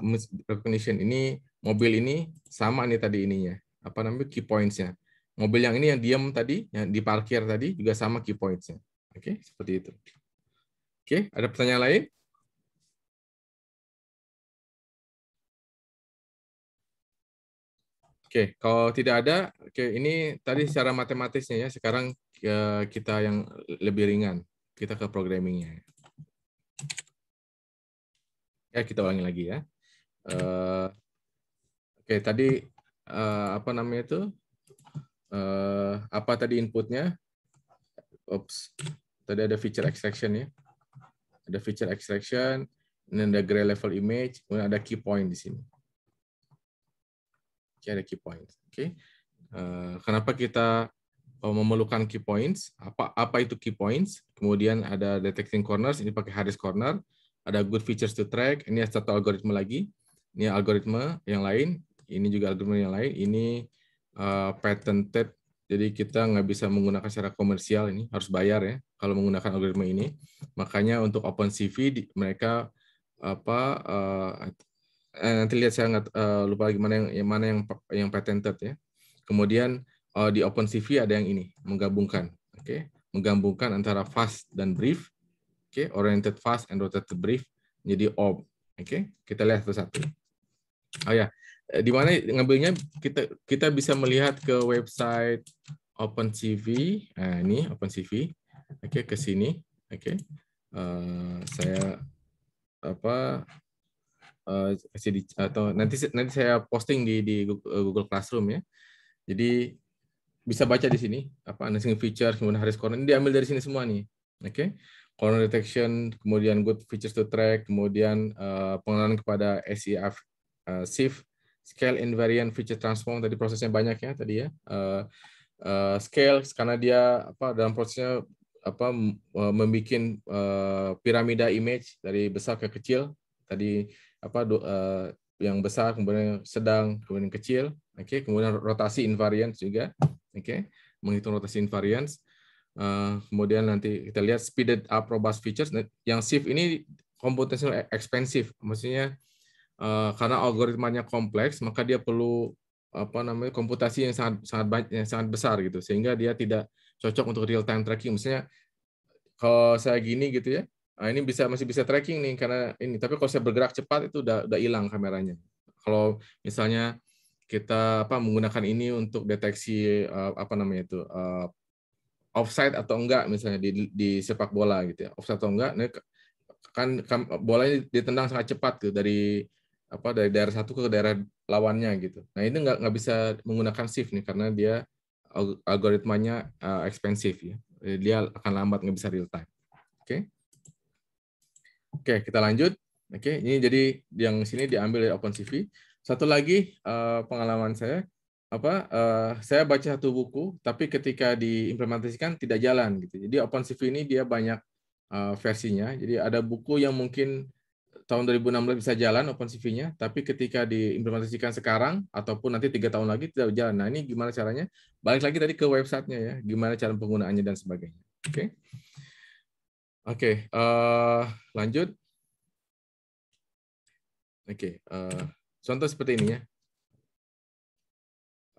recognition ini mobil ini sama nih tadi ininya apa namanya key pointsnya mobil yang ini yang diam tadi yang diparkir tadi juga sama key pointsnya oke okay, seperti itu oke okay, ada pertanyaan lain Oke, kalau tidak ada, oke ini tadi hmm. secara matematisnya ya. Sekarang kita yang lebih ringan, kita ke programmingnya. Ya kita ulangi lagi ya. Uh, Oke, okay, tadi uh, apa namanya itu? Uh, apa tadi inputnya? Oops, tadi ada feature extraction ya. Ada feature extraction, ini ada gray level image, kemudian ada key point di sini ada key points. Oke. Okay. Uh, eh, kenapa kita eh, memerlukan key points? Apa apa itu key points? Kemudian ada detecting corners, ini pakai Harris corner. Ada good features to track, ini satu algoritma lagi. Ini algoritma yang lain, ini juga algoritma yang lain, ini uh, patented. Jadi kita nggak bisa menggunakan secara komersial ini, harus bayar ya kalau menggunakan algoritma ini. Makanya untuk OpenCV mereka apa uh, Eh, nanti lihat saya nggak eh, lupa gimana yang, yang mana yang yang patented ya. Kemudian eh, di OpenCV ada yang ini menggabungkan, oke, okay? menggabungkan antara fast dan brief, oke, okay? oriented fast and rotated brief menjadi OB, oke. Okay? Kita lihat satu-satu. Oh ya, di mana ngambilnya kita kita bisa melihat ke website OpenCV, nah, ini OpenCV, oke, okay, ke sini, oke. Okay. Uh, saya apa Eh, kasih atau nanti nanti saya posting di di eh, Google Classroom ya. Jadi bisa baca di sini apa unseen features kemudian Harris Corner ini diambil dari sini semua nih. Oke. Okay? Corner detection, kemudian good features to track, kemudian uh, pengenalan kepada SEF, uh, SIF, scale invariant feature transform tadi prosesnya banyak ya tadi ya. Uh, uh, scale karena dia apa dalam prosesnya apa membuat uh, piramida image dari besar ke kecil tadi apa do, uh, yang besar, kemudian sedang, kemudian kecil, oke, okay? kemudian rotasi invariance juga, oke, okay? menghitung rotasi invariance. Uh, kemudian nanti kita lihat speeded up robust features. Nah, yang shift ini computational e, expensive, maksudnya uh, karena algoritmanya kompleks, maka dia perlu apa namanya komputasi yang sangat sangat banyak, yang sangat besar gitu, sehingga dia tidak cocok untuk real time tracking. Misalnya kalau saya gini gitu ya, Nah, ini bisa masih bisa tracking nih karena ini. Tapi kalau saya bergerak cepat itu udah udah hilang kameranya. Kalau misalnya kita apa menggunakan ini untuk deteksi uh, apa namanya itu uh, offside atau enggak misalnya di, di sepak bola gitu ya offside atau enggak nah, kan, kan bolanya ditendang sangat cepat gitu dari apa dari daerah satu ke daerah lawannya gitu nah ini nggak nggak bisa menggunakan shift nih karena dia algoritmanya uh, eh, ekspensif ya dia akan lambat nggak bisa real time oke okay? Oke, kita lanjut. Oke, ini jadi yang sini diambil dari OpenCV. Satu lagi eh, pengalaman saya apa eh, saya baca satu buku tapi ketika diimplementasikan tidak jalan gitu. Jadi OpenCV ini dia banyak eh, versinya. Jadi ada buku yang mungkin tahun 2016 bisa jalan OpenCV-nya, tapi ketika diimplementasikan sekarang ataupun nanti tiga tahun lagi tidak jalan. Nah ini gimana caranya? Balik lagi tadi ke websitenya ya, gimana cara penggunaannya dan sebagainya. Oke. Okay. Oke, okay, uh, eh, lanjut. Oke, okay, uh, eh, contoh seperti ini ya.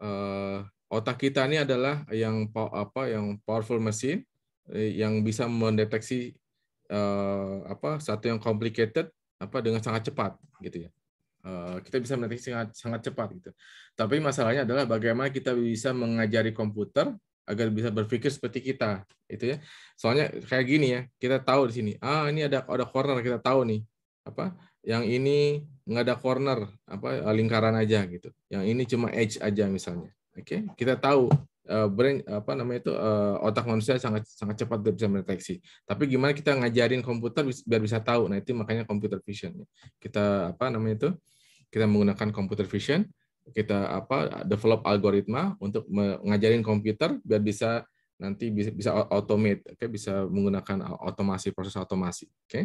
Uh, otak kita ini adalah yang apa yang powerful mesin yang bisa mendeteksi uh, apa satu yang complicated apa dengan sangat cepat gitu ya. Uh, kita bisa mendeteksi sangat sangat cepat gitu. Tapi masalahnya adalah bagaimana kita bisa mengajari komputer agar bisa berpikir seperti kita itu ya soalnya kayak gini ya kita tahu di sini ah ini ada ada corner kita tahu nih apa yang ini nggak ada corner apa lingkaran aja gitu yang ini cuma edge aja misalnya oke okay? kita tahu uh, brain apa namanya itu uh, otak manusia sangat sangat cepat bisa mendeteksi tapi gimana kita ngajarin komputer biar bisa tahu nah itu makanya computer vision kita apa namanya itu kita menggunakan computer vision kita apa develop algoritma untuk mengajarin komputer biar bisa nanti bisa, bisa automate, oke, okay? bisa menggunakan otomasi proses otomasi, oke. Okay?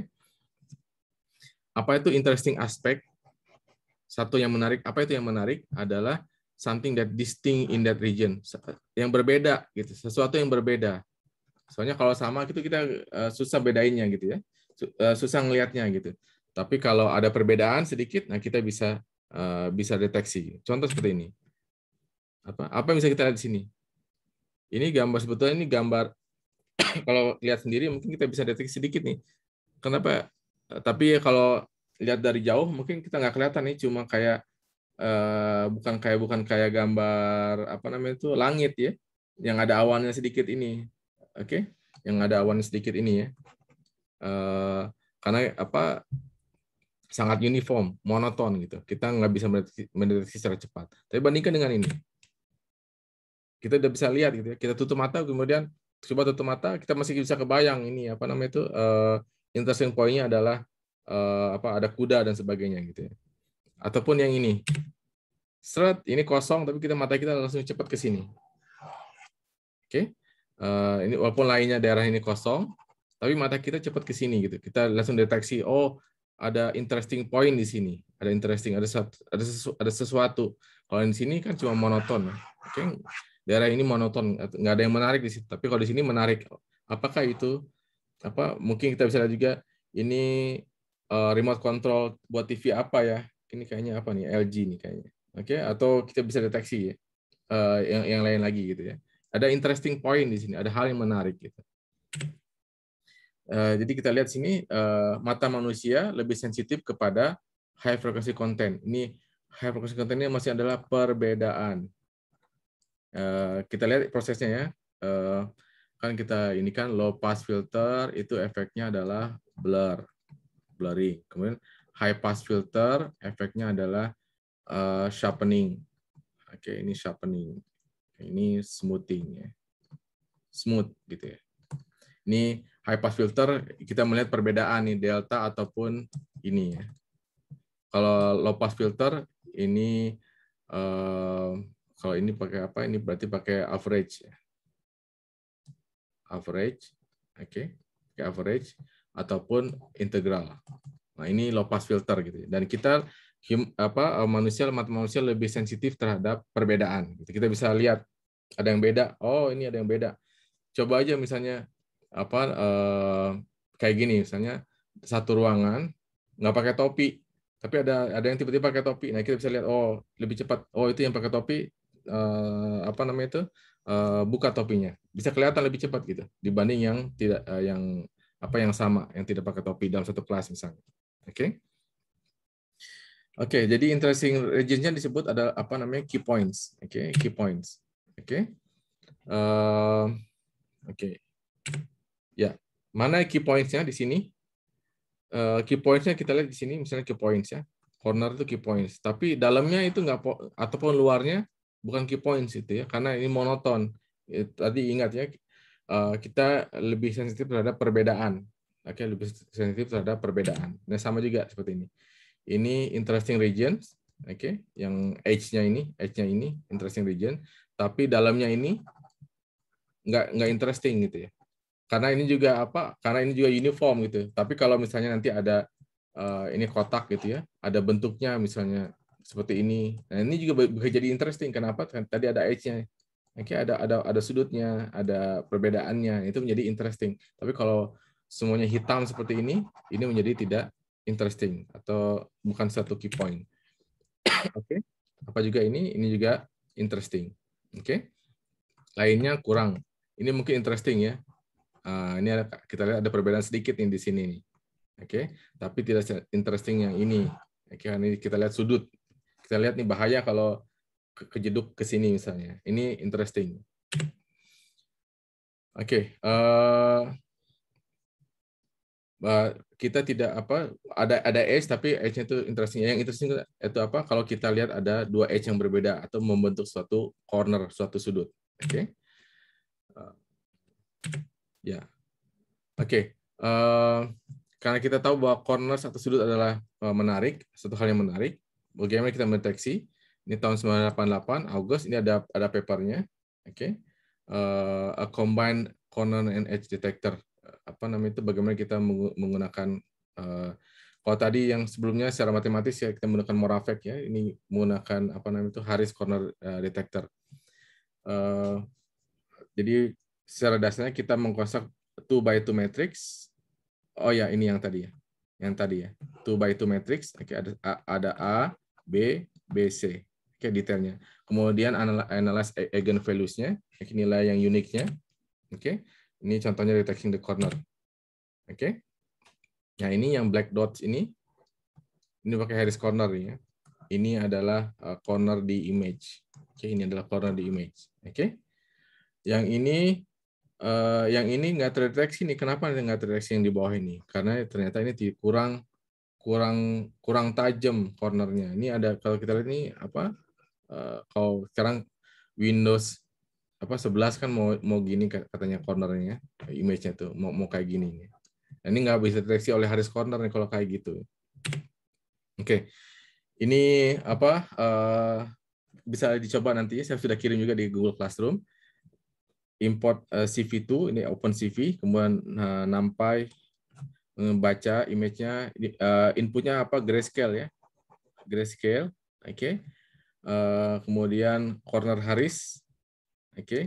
Apa itu interesting aspect? Satu yang menarik, apa itu yang menarik adalah something that distinct in that region, yang berbeda gitu, sesuatu yang berbeda. Soalnya kalau sama gitu kita eh, susah bedainnya gitu ya, eh, susah ngelihatnya gitu. Tapi kalau ada perbedaan sedikit, nah kita bisa Eh, bisa deteksi. Contoh seperti ini. Apa, apa yang bisa kita lihat di sini? Ini gambar sebetulnya ini gambar kalau lihat sendiri mungkin kita bisa deteksi sedikit nih. Kenapa? Eh, tapi ya kalau lihat dari jauh mungkin kita nggak kelihatan nih, cuma kayak eh, bukan kayak bukan kayak gambar apa namanya itu langit ya, yang ada awannya sedikit ini, oke? Okay? Yang ada awannya sedikit ini ya. karena apa sangat uniform, monoton gitu. Kita nggak bisa mendeteksi secara cepat. Tapi bandingkan dengan ini. Kita udah bisa lihat gitu ya. Kita tutup mata kemudian coba tutup mata, kita masih bisa kebayang ini apa namanya itu uh, interesting pointnya adalah uh, apa ada kuda dan sebagainya gitu ya. Ataupun yang ini. Seret, ini kosong tapi kita mata kita langsung cepat ke sini. Oke. Okay? Uh, eh, ini walaupun lainnya daerah ini kosong, tapi mata kita cepat ke sini gitu. Kita langsung deteksi oh ada interesting point di sini, ada interesting, ada sesuatu, ada sesu, ada sesuatu. Kalau di sini kan cuma monoton, oke? Daerah ini monoton, nggak ada yang menarik di sini. Tapi kalau di sini menarik, apakah itu? Apa mungkin kita bisa lihat juga ini eh, remote control buat TV apa ya? Ini kayaknya apa nih? LG nih kayaknya, oke? Atau kita bisa deteksi ya, eh, yang yang lain lagi gitu ya. Ada interesting point di sini, ada hal yang menarik gitu. Eh, jadi kita lihat sini eh, mata manusia lebih sensitif kepada high frequency content. Ini high frequency content ini masih adalah perbedaan. Eh, kita lihat prosesnya ya. Kan kita ini kan low pass filter itu efeknya adalah blur, blurring. Kemudian high pass filter efeknya adalah sharpening. Oke, ini sharpening. Ini smoothing ya. Smooth gitu ya. Ini high pass filter kita melihat perbedaan nih delta ataupun ini ya. Kalau low pass filter ini eh, kalau ini pakai apa? Ini berarti pakai average. Ya. Average, oke, okay. average ataupun integral. Nah ini low pass filter gitu. Ya. Dan kita hum, apa eh, manusia mata manusia lebih sensitif terhadap perbedaan. Gitu. Kita bisa lihat ada yang beda. Oh ini ada yang beda. Coba aja misalnya apa eh, kayak gini misalnya satu ruangan nggak pakai topi tapi ada ada yang tiba-tiba pakai topi nah kita bisa lihat oh lebih cepat oh itu yang pakai topi eh, apa namanya itu eh, buka topinya bisa kelihatan lebih cepat gitu dibanding yang tidak yang apa yang sama yang tidak pakai topi dalam satu kelas misalnya oke okay? oke okay, jadi interesting regionnya disebut ada apa namanya key points oke okay? key points oke okay? uh, oke okay. Ya, mana key pointsnya di sini? Eh, key pointsnya kita lihat di sini, misalnya key points ya. Corner itu key points. Tapi dalamnya itu nggak ataupun luarnya bukan key points itu ya, karena ini monoton. Ya, tadi ingat ya, eh, kita lebih sensitif terhadap perbedaan. Oke, lebih sensitif terhadap perbedaan. Nah, sama juga seperti ini. Ini interesting regions, oke, okay, yang edge-nya ini, edge-nya ini interesting region, tapi dalamnya ini nggak nggak interesting gitu ya karena ini juga apa karena ini juga uniform gitu tapi kalau misalnya nanti ada uh, ini kotak gitu ya ada bentuknya misalnya seperti ini nah ini juga bisa jadi interesting kenapa kan tadi ada edge-nya Oke, okay, ada ada ada sudutnya, ada perbedaannya. Itu menjadi interesting. Tapi kalau semuanya hitam seperti ini, ini menjadi tidak interesting atau bukan satu key point. Oke. Okay. Apa juga ini? Ini juga interesting. Oke. Okay. Lainnya kurang. Ini mungkin interesting ya. Uh, ini ada, kita lihat ada perbedaan sedikit nih di sini nih. Oke, okay? tapi tidak interesting yang ini. Oke, okay, ini kita lihat sudut. Kita lihat nih bahaya kalau kejeduk ke sini misalnya. Ini interesting. Oke, okay, uh, eh, eh, kita tidak apa ada ada edge tapi edge-nya itu interesting. Yang interesting itu apa? Kalau kita lihat ada dua edge yang berbeda atau membentuk suatu corner, suatu sudut. Oke. Okay? Ya, oke. Okay. Uh, eh, karena kita tahu bahwa corner satu sudut adalah uh, menarik, satu hal yang menarik. Bagaimana kita mendeteksi? Ini tahun 1988, August. Ini ada ada papernya, oke. Okay. Uh, eh, a combined corner and edge detector. Apa namanya itu? Bagaimana kita menggunakan uh, kalau tadi yang sebelumnya secara matematis ya kita menggunakan Moravec ya, ini menggunakan apa namanya itu Harris Corner Detector. Uh, jadi secara dasarnya kita mengkonsep two by two matrix. Oh ya, ini yang tadi ya. Yang tadi ya. two by two matrix. Oke, ada A, ada A B, B, C. Oke, detailnya. Kemudian analyze e-, values nya nilai yang uniknya. Oke. Ini contohnya detecting the corner. Oke. Nah, ini yang black dots ini. Ini pakai Harris corner ya. Ini adalah eh, corner di image. Oke, ini adalah corner di image. Oke. Yang ini uh, yang ini nggak terdeteksi nih. Kenapa nggak terdeteksi yang di bawah ini? Karena ternyata ini kurang kurang kurang tajam cornernya. Ini ada kalau kita lihat ini apa? Uh, kalau sekarang Windows apa 11 kan mau mau gini katanya cornernya, image-nya tuh mau mau kayak gini. Nah, ini nggak bisa terdeteksi oleh Haris Corner nih kalau kayak gitu. Oke. Okay. Ini apa? Uh, bisa dicoba nanti. Saya sudah kirim juga di Google Classroom import eh, CV2 ini open CV kemudian eh, nampai membaca eh, image-nya inputnya apa grayscale ya grayscale oke okay. kemudian corner Harris oke okay.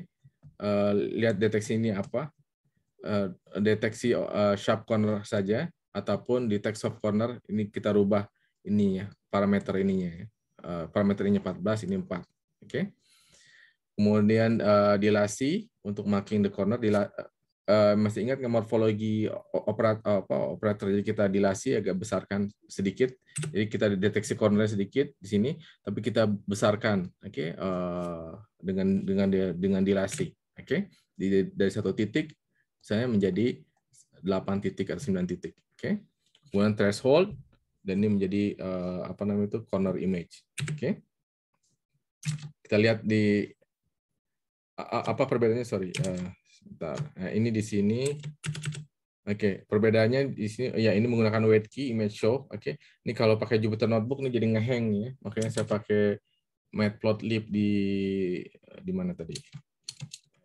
lihat deteksi ini apa deteksi sharp corner saja ataupun di text of corner ini kita rubah ini ya parameter ininya ya. parameter ini 14 ini 4 oke okay. Kemudian uh, dilasi untuk marking the corner. Dila, uh, masih ingat nggak morfologi operat, apa, operator? Jadi kita dilasi agak besarkan sedikit. Jadi kita deteksi corner sedikit di sini, tapi kita besarkan, oke, okay? uh, eh, dengan dengan dengan dilasi, oke, okay? Di, dari satu titik saya menjadi 8 titik atau 9 titik, oke. Okay? Kemudian threshold dan ini menjadi uh, apa namanya itu corner image, oke. Okay? Kita lihat di apa perbedaannya sorry uh, sebentar nah, ini di sini oke okay. perbedaannya di sini ya ini menggunakan wait key image show oke okay. ini kalau pakai Jupyter notebook ini jadi ngeheng ya makanya saya pakai matplotlib di di mana tadi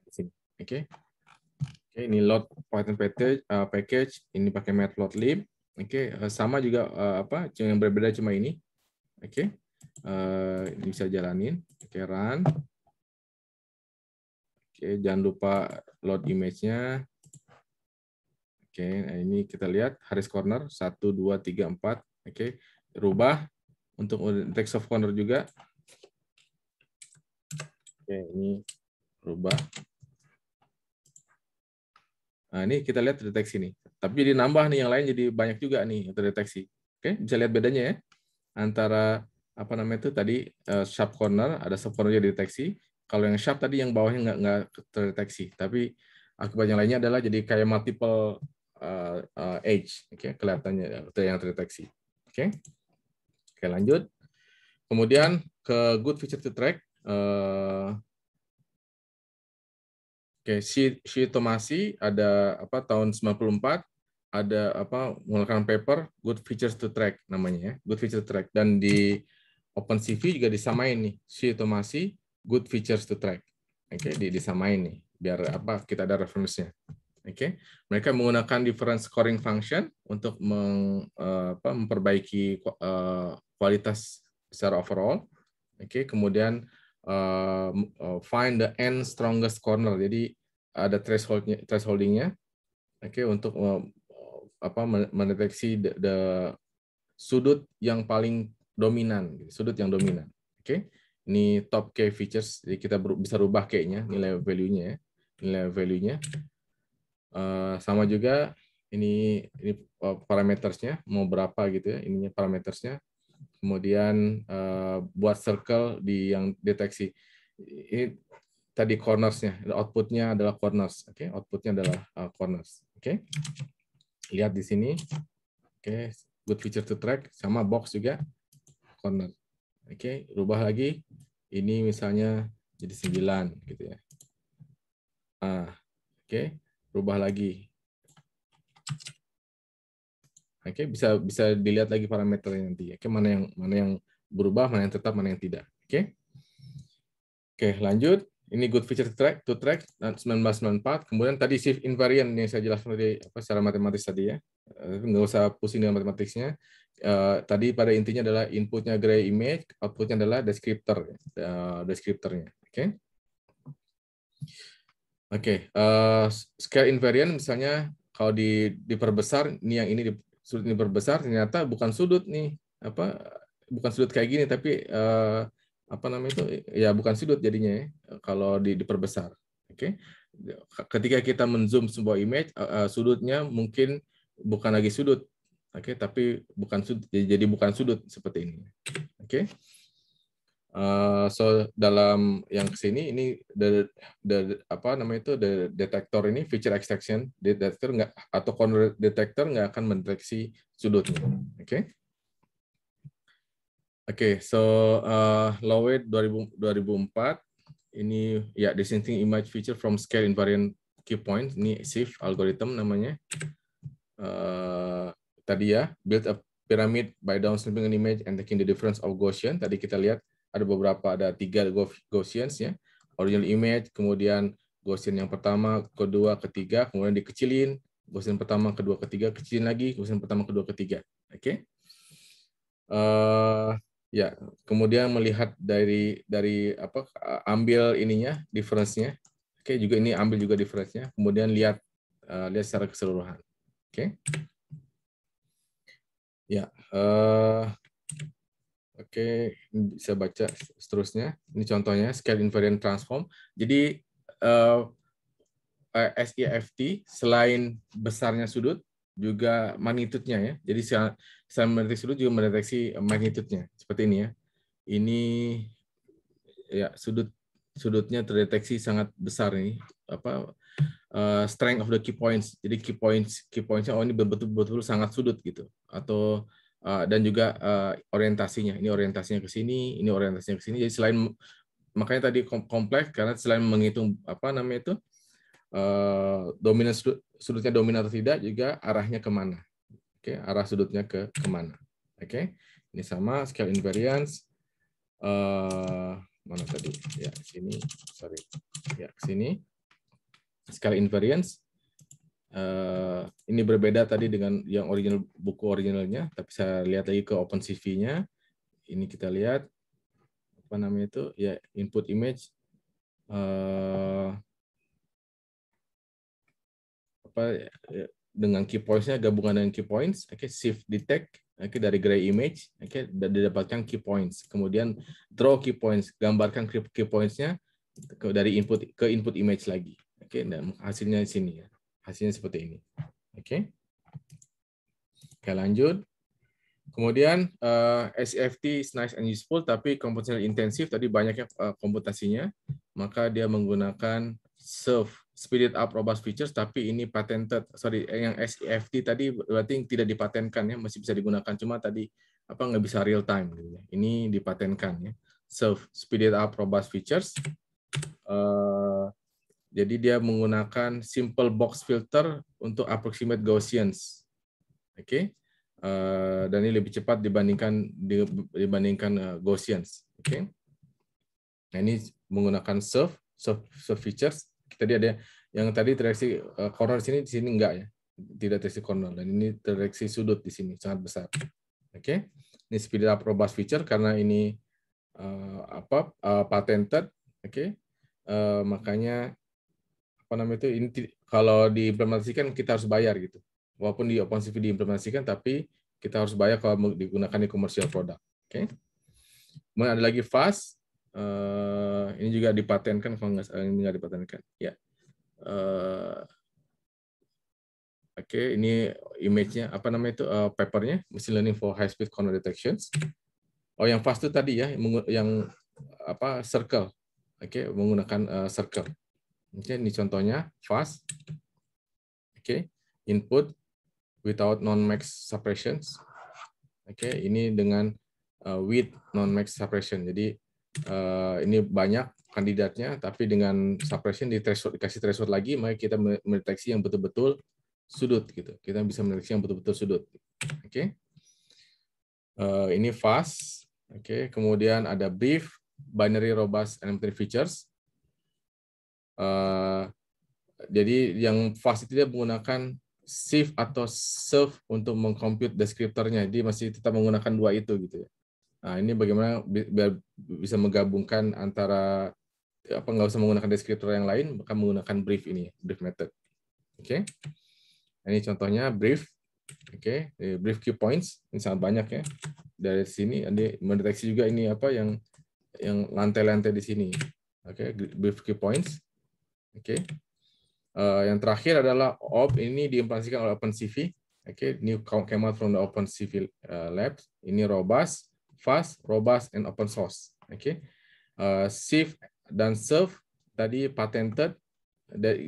di sini oke okay. okay, ini load Python package uh, package ini pakai matplotlib oke okay. uh, eh, sama juga uh, apa yang berbeda cuma ini oke okay. uh, ini bisa jalanin oke okay, run Oke, jangan lupa load image-nya. Oke, nah ini kita lihat Harris Corner 1 2 3 4. Oke, rubah untuk text of corner juga. Oke, ini rubah. Nah, ini kita lihat deteksi nih. Tapi jadi nambah nih yang lain jadi banyak juga nih yang terdeteksi. Oke, bisa lihat bedanya ya. Antara apa namanya itu tadi uh, sharp corner, ada sub corner yang deteksi, kalau yang sharp tadi yang bawahnya nggak nggak terdeteksi, tapi akibat yang lainnya adalah jadi kayak multiple uh, eh, uh, eh, age, oke okay? kelihatannya yang terdeteksi. Oke, okay? oke lanjut. Kemudian ke good feature to track. Uh, Oke, okay, si Tomasi ada apa tahun 94 ada apa mengeluarkan paper Good Features to Track namanya ya, Good feature to Track dan di open cv juga disamain nih. Si Tomasi good features to track. Oke, okay? di disamain nih biar apa kita ada referensinya. Oke, okay? mereka menggunakan different scoring function untuk meng, eh, apa, memperbaiki uh, kualitas secara overall. Oke, okay? kemudian uh, find the end strongest corner. Jadi ada thresholdnya, thresholdingnya. Oke, okay? untuk uh, apa mendeteksi the, the sudut yang paling dominan, sudut yang dominan. Oke, okay? ini top k features jadi kita bisa rubah kayaknya nilai value-nya ya. nilai value-nya uh, sama juga ini ini eh, parametersnya mau berapa gitu ya ininya parametersnya kemudian uh, buat circle di yang deteksi ini tadi cornersnya outputnya adalah corners oke okay? outputnya adalah uh, corners oke okay? lihat di sini oke okay. good feature to track sama box juga corner Oke, okay, rubah lagi. Ini misalnya jadi 9 gitu ya. Ah, oke, okay, rubah lagi. Oke, okay, bisa bisa dilihat lagi parameternya nanti. Oke, okay, mana yang mana yang berubah, mana yang tetap, mana yang tidak. Oke. Okay? Oke, okay, lanjut. Ini good feature track to track 1994. Kemudian tadi shift invariant yang saya jelaskan tadi apa secara matematis tadi ya. Eh, nggak usah pusing dengan matematiknya. Eh, tadi pada intinya adalah inputnya gray image, outputnya adalah descriptor, uh, descriptornya. Oke. Okay? Oke, okay, uh, eh, scale invariant misalnya kalau di diperbesar ini yang ini di, sudut ini diperbesar ternyata bukan sudut nih apa bukan sudut kayak gini tapi uh, apa namanya itu ya bukan sudut jadinya ya, kalau di, diperbesar. Oke. Okay? Ketika kita menzoom sebuah image sudutnya mungkin bukan lagi sudut Oke, okay? tapi bukan sudut, jadi bukan sudut seperti ini. Oke. Okay? Uh, eh, so dalam yang kesini ini the, the apa namanya itu the detector ini feature extraction detector nggak atau corner detector nggak akan mendeteksi sudutnya. Oke. Okay? Oke, okay, so uh, Lowe 2000, 2004 ini ya distancing image feature from scale invariant key points ini SIF algorithm namanya. Uh, tadi ya, build a pyramid by downsampling an image and taking the difference of Gaussian. Tadi kita lihat ada beberapa, ada tiga Gaussian ya. Original image, kemudian Gaussian yang pertama, kedua, ketiga, kemudian dikecilin. Gaussian pertama, kedua, ketiga, kecilin lagi. Gaussian pertama, kedua, ketiga. Oke. Okay? Uh, eh, ya kemudian melihat dari dari apa ambil ininya difference-nya oke juga ini ambil juga difference-nya kemudian lihat uh, lihat secara keseluruhan oke okay. Ya, uh, oke, okay. bisa baca seterusnya. Ini contohnya scale invariant transform. Jadi uh, eh, eh, SIFT selain besarnya sudut juga magnitudenya ya. Jadi saya mendeteksi sudut juga mendeteksi magnitudenya. Seperti ini ya. Ini ya sudut sudutnya terdeteksi sangat besar nih. apa uh, strength of the key points. Jadi key points key pointsnya oh ini betul-betul sangat sudut gitu atau uh, dan juga uh, orientasinya. Ini orientasinya ke sini, ini orientasinya ke sini. Jadi selain makanya tadi kompleks karena selain menghitung apa namanya itu uh, dominan sudut, sudutnya dominan atau tidak juga arahnya kemana. Oke, okay, arah sudutnya ke kemana. Oke, okay. ini sama scale invariance. Uh, mana tadi? Ya, sini. Sorry. Ya, sini sekali invariance. Eh, ini berbeda tadi dengan yang original buku originalnya, tapi saya lihat lagi ke OpenCV-nya. Ini kita lihat apa namanya itu ya input image eh, apa ya, dengan key points-nya gabungan dengan key points, oke okay, shift detect oke okay, dari gray image, oke okay, didapatkan key points. Kemudian draw key points, gambarkan key points-nya dari input ke input image lagi. Oke, dan hasilnya di sini ya. Hasilnya seperti ini. Oke. Oke, lanjut. Kemudian uh, eh, SFT e is nice and useful, tapi computational intensive tadi banyaknya uh, eh, komputasinya, maka dia menggunakan serve speeded up robust features, tapi ini patented. Sorry, eh, yang SFT e tadi berarti tidak dipatenkan ya, masih bisa digunakan, cuma tadi apa nggak bisa real time. Gitu ya. Ini dipatenkan ya. Serve speeded up robust features. Uh, jadi dia menggunakan simple box filter untuk approximate Gaussians. Oke. Okay? Uh, eh, dan ini lebih cepat dibandingkan dibandingkan uh, Gaussians. Oke. Okay? Nah, ini menggunakan surf, surf, surf features. Tadi ada yang tadi tereksi uh, eh, corner di sini di sini enggak ya. Tidak tereaksi corner dan ini tereksi sudut di sini sangat besar. Oke. Okay? Ini speed up robust feature karena ini uh, apa uh, patented, oke. Okay? Uh, makanya apa namanya itu inti, kalau diimplementasikan kita harus bayar gitu. Walaupun di OpenCV diimplementasikan, tapi kita harus bayar kalau digunakan di commercial product. Oke. Okay? Kemudian ada lagi fast. Uh, ini juga dipatenkan kalau nggak ini nggak dipatenkan. Ya. Yeah. Uh, Oke, okay, ini image-nya apa namanya itu uh, eh, nya machine learning for high speed corner detections. Oh, yang fast itu tadi ya, yang apa circle. Oke, okay, menggunakan uh, circle. Oke, okay, ini contohnya fast. Oke, okay, input without non-max suppressions. Oke, okay, ini dengan uh, with non-max suppression. Jadi uh, ini banyak kandidatnya, tapi dengan suppression di threshold, dikasih threshold lagi, maka kita mendeteksi yang betul-betul sudut gitu. Kita bisa mendeteksi yang betul-betul sudut. Oke, okay. uh, eh, ini fast. Oke, okay. kemudian ada brief, binary robust elementary features. Eh, jadi yang fast itu dia menggunakan shift atau serve untuk mengcompute deskriptornya. Jadi masih tetap menggunakan dua itu gitu ya. Nah, ini bagaimana biar bisa menggabungkan antara apa nggak usah menggunakan deskriptor yang lain, maka menggunakan brief ini, brief method. Oke. Okay. Nah, ini contohnya brief. Oke, okay. brief key points ini sangat banyak ya. Dari sini ada mendeteksi juga ini apa yang yang lantai-lantai di sini. Oke, okay. brief key points Oke. Okay. Uh, eh, yang terakhir adalah op ini diimplantasikan oleh OpenCV. Oke, okay. new came out from the OpenCV uh, eh, lab. Ini robust, fast, robust, and open source. Oke. Okay. Uh, eh, dan serve tadi patented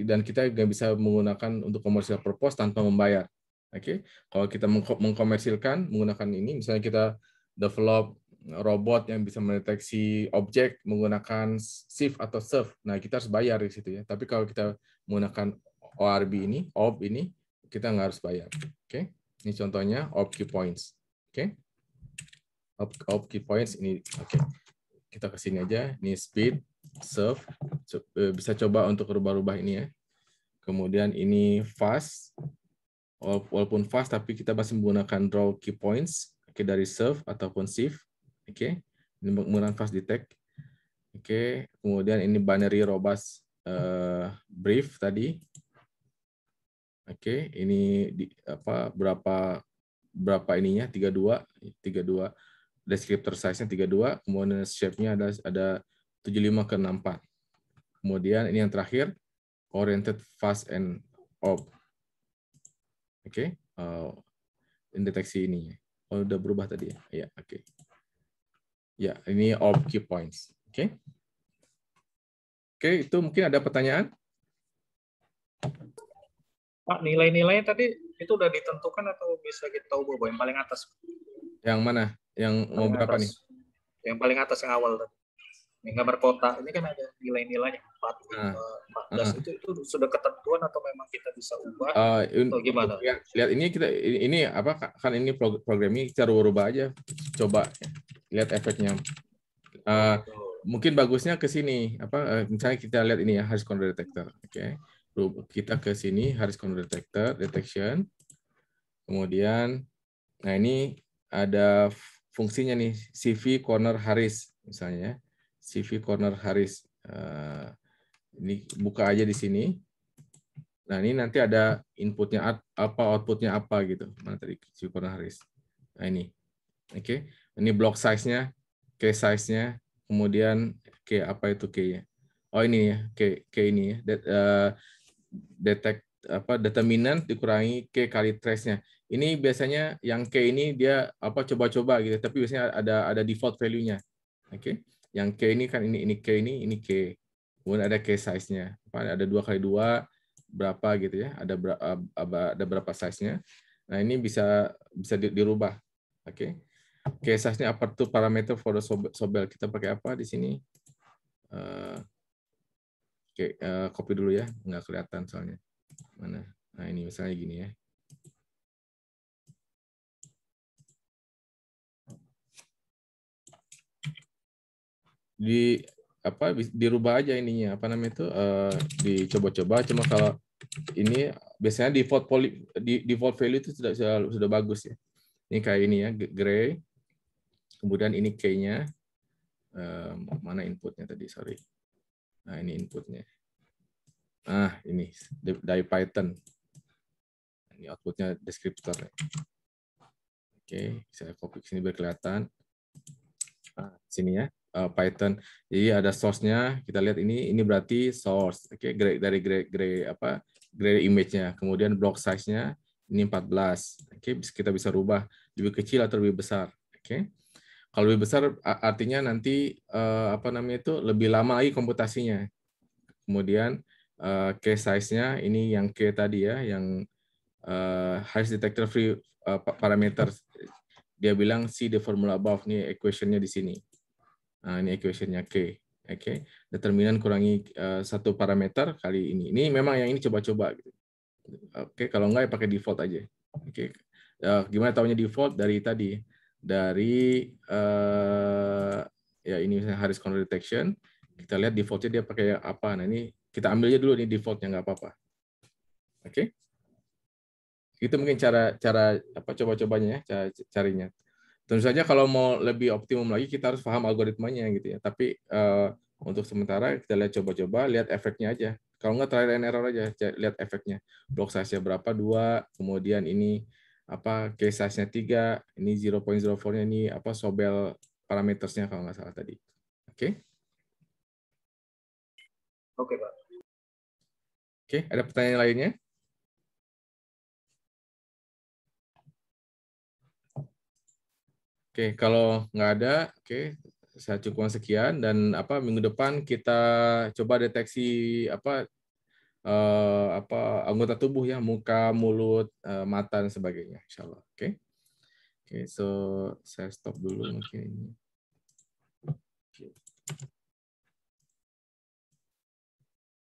dan kita juga bisa menggunakan untuk komersial purpose tanpa membayar. Oke, okay? kalau kita mengkomersilkan menggunakan ini, misalnya kita develop robot yang bisa mendeteksi objek menggunakan shift atau serve. Nah, kita harus bayar di situ ya. Tapi kalau kita menggunakan ORB ini, OB ini, kita nggak harus bayar. Oke, okay? ini contohnya OB key points. Oke, okay? OB, OB key points ini. Oke, okay. kita ke sini aja. Ini speed, serve. E, bisa coba untuk rubah-rubah ini ya. Kemudian ini fast. Walaupun fast, tapi kita masih menggunakan draw key points. Oke, dari serve ataupun shift. Oke, okay. ini menggunakan fast detect. Oke, okay. kemudian ini binary robust uh, brief tadi. Oke, okay. ini di, apa berapa berapa ininya 32 32 descriptor size-nya 32, kemudian shape-nya ada ada 75 ke 64. Kemudian ini yang terakhir oriented fast and ob. Oke, okay. uh, eh, ini deteksi ini. Oh, udah berubah tadi ya. Ya, oke. Okay. Ya, ini all key points. Oke. Okay. Oke, okay, itu mungkin ada pertanyaan? Pak, nilai nilainya tadi itu udah ditentukan atau bisa kita ubah yang paling atas? Yang mana? Yang mau berapa nih? Yang paling atas yang awal tadi yang gambar kota ini kan ada nilai-nilainya empat ah. empat ah. belas itu itu sudah ketentuan atau memang kita bisa ubah uh, atau gimana lihat, ya, lihat ini kita ini apa kan ini program ini cara rubah aja coba lihat efeknya uh, oh. mungkin bagusnya ke sini apa eh, misalnya kita lihat ini ya harus corner detector oke okay. kita ke sini harus counter detector detection kemudian nah ini ada fungsinya nih CV corner Haris misalnya CV Corner Haris. Eh, ini buka aja di sini. Nah, ini nanti ada inputnya apa, outputnya apa gitu. Mana tadi CV Corner Haris. Nah, ini. Oke. Okay. Ini block size-nya, case size-nya, kemudian K apa itu K-nya. Oh, ini ya, K, K ini ya. Det, uh, eh, detect apa determinan dikurangi K kali trace-nya. Ini biasanya yang K ini dia apa coba-coba gitu, tapi biasanya ada ada default value-nya. Oke. Okay yang k ini kan ini ini k ini ini k Kemudian ada k size-nya. Ada dua kali dua berapa gitu ya. Ada berapa ada berapa size-nya. Nah, ini bisa bisa dirubah. Oke. Okay. k size-nya apa tuh parameter for the sobel. Kita pakai apa di sini? Uh, Oke, okay, uh, eh, copy dulu ya. Nggak kelihatan soalnya. Mana? Nah, ini misalnya gini ya. di apa dirubah aja ininya apa namanya itu uh, dicoba-coba cuma kalau ini biasanya default poly, di default value itu sudah, sudah sudah bagus ya ini kayak ini ya gray kemudian ini k-nya uh, eh, mana inputnya tadi sorry nah ini inputnya ah ini dari Python ini outputnya descriptor ya. oke okay, saya copy sini biar kelihatan ah, sini ya uh, Python. Jadi ada source-nya, kita lihat ini ini berarti source. Oke, okay, gray, dari gray, gray apa? gray image-nya. Kemudian block size-nya ini 14. Oke, okay, kita bisa rubah lebih kecil atau lebih besar. Oke. Okay. Kalau lebih besar artinya nanti uh, apa namanya itu lebih lama lagi komputasinya. Kemudian uh, eh, case size-nya ini yang K tadi ya, yang uh, hash detector free uh, parameter. Dia bilang see the formula above nih equation-nya di sini. Nah, ini equationnya K. Oke, okay. determinan kurangi uh, satu parameter kali ini. Ini memang yang ini coba-coba. Gitu. Oke, okay. kalau enggak ya pakai default aja. Oke, okay. uh, eh, gimana tahunya default dari tadi? Dari uh, ya ini misalnya Harris corner Detection. Kita lihat defaultnya dia pakai apa. Nah ini kita ambilnya dulu nih defaultnya nggak apa-apa. Oke, okay. itu mungkin cara cara apa coba-cobanya ya cara carinya. Tentu saja kalau mau lebih optimum lagi kita harus paham algoritmanya gitu ya. Tapi uh, untuk sementara kita lihat coba-coba lihat efeknya aja. Kalau nggak trial and error aja lihat efeknya. Block size-nya berapa? Dua. Kemudian ini apa case size-nya tiga. Ini 0.04-nya ini apa sobel parametersnya kalau nggak salah tadi. Oke. Okay? Oke, okay, Pak. Oke, okay, ada pertanyaan lainnya? Oke, kalau nggak ada, oke, saya cukup sekian dan apa minggu depan kita coba deteksi apa uh, apa anggota tubuh ya, muka, mulut, uh, mata dan sebagainya, insya Allah. Oke, oke, so saya stop dulu mungkin ini.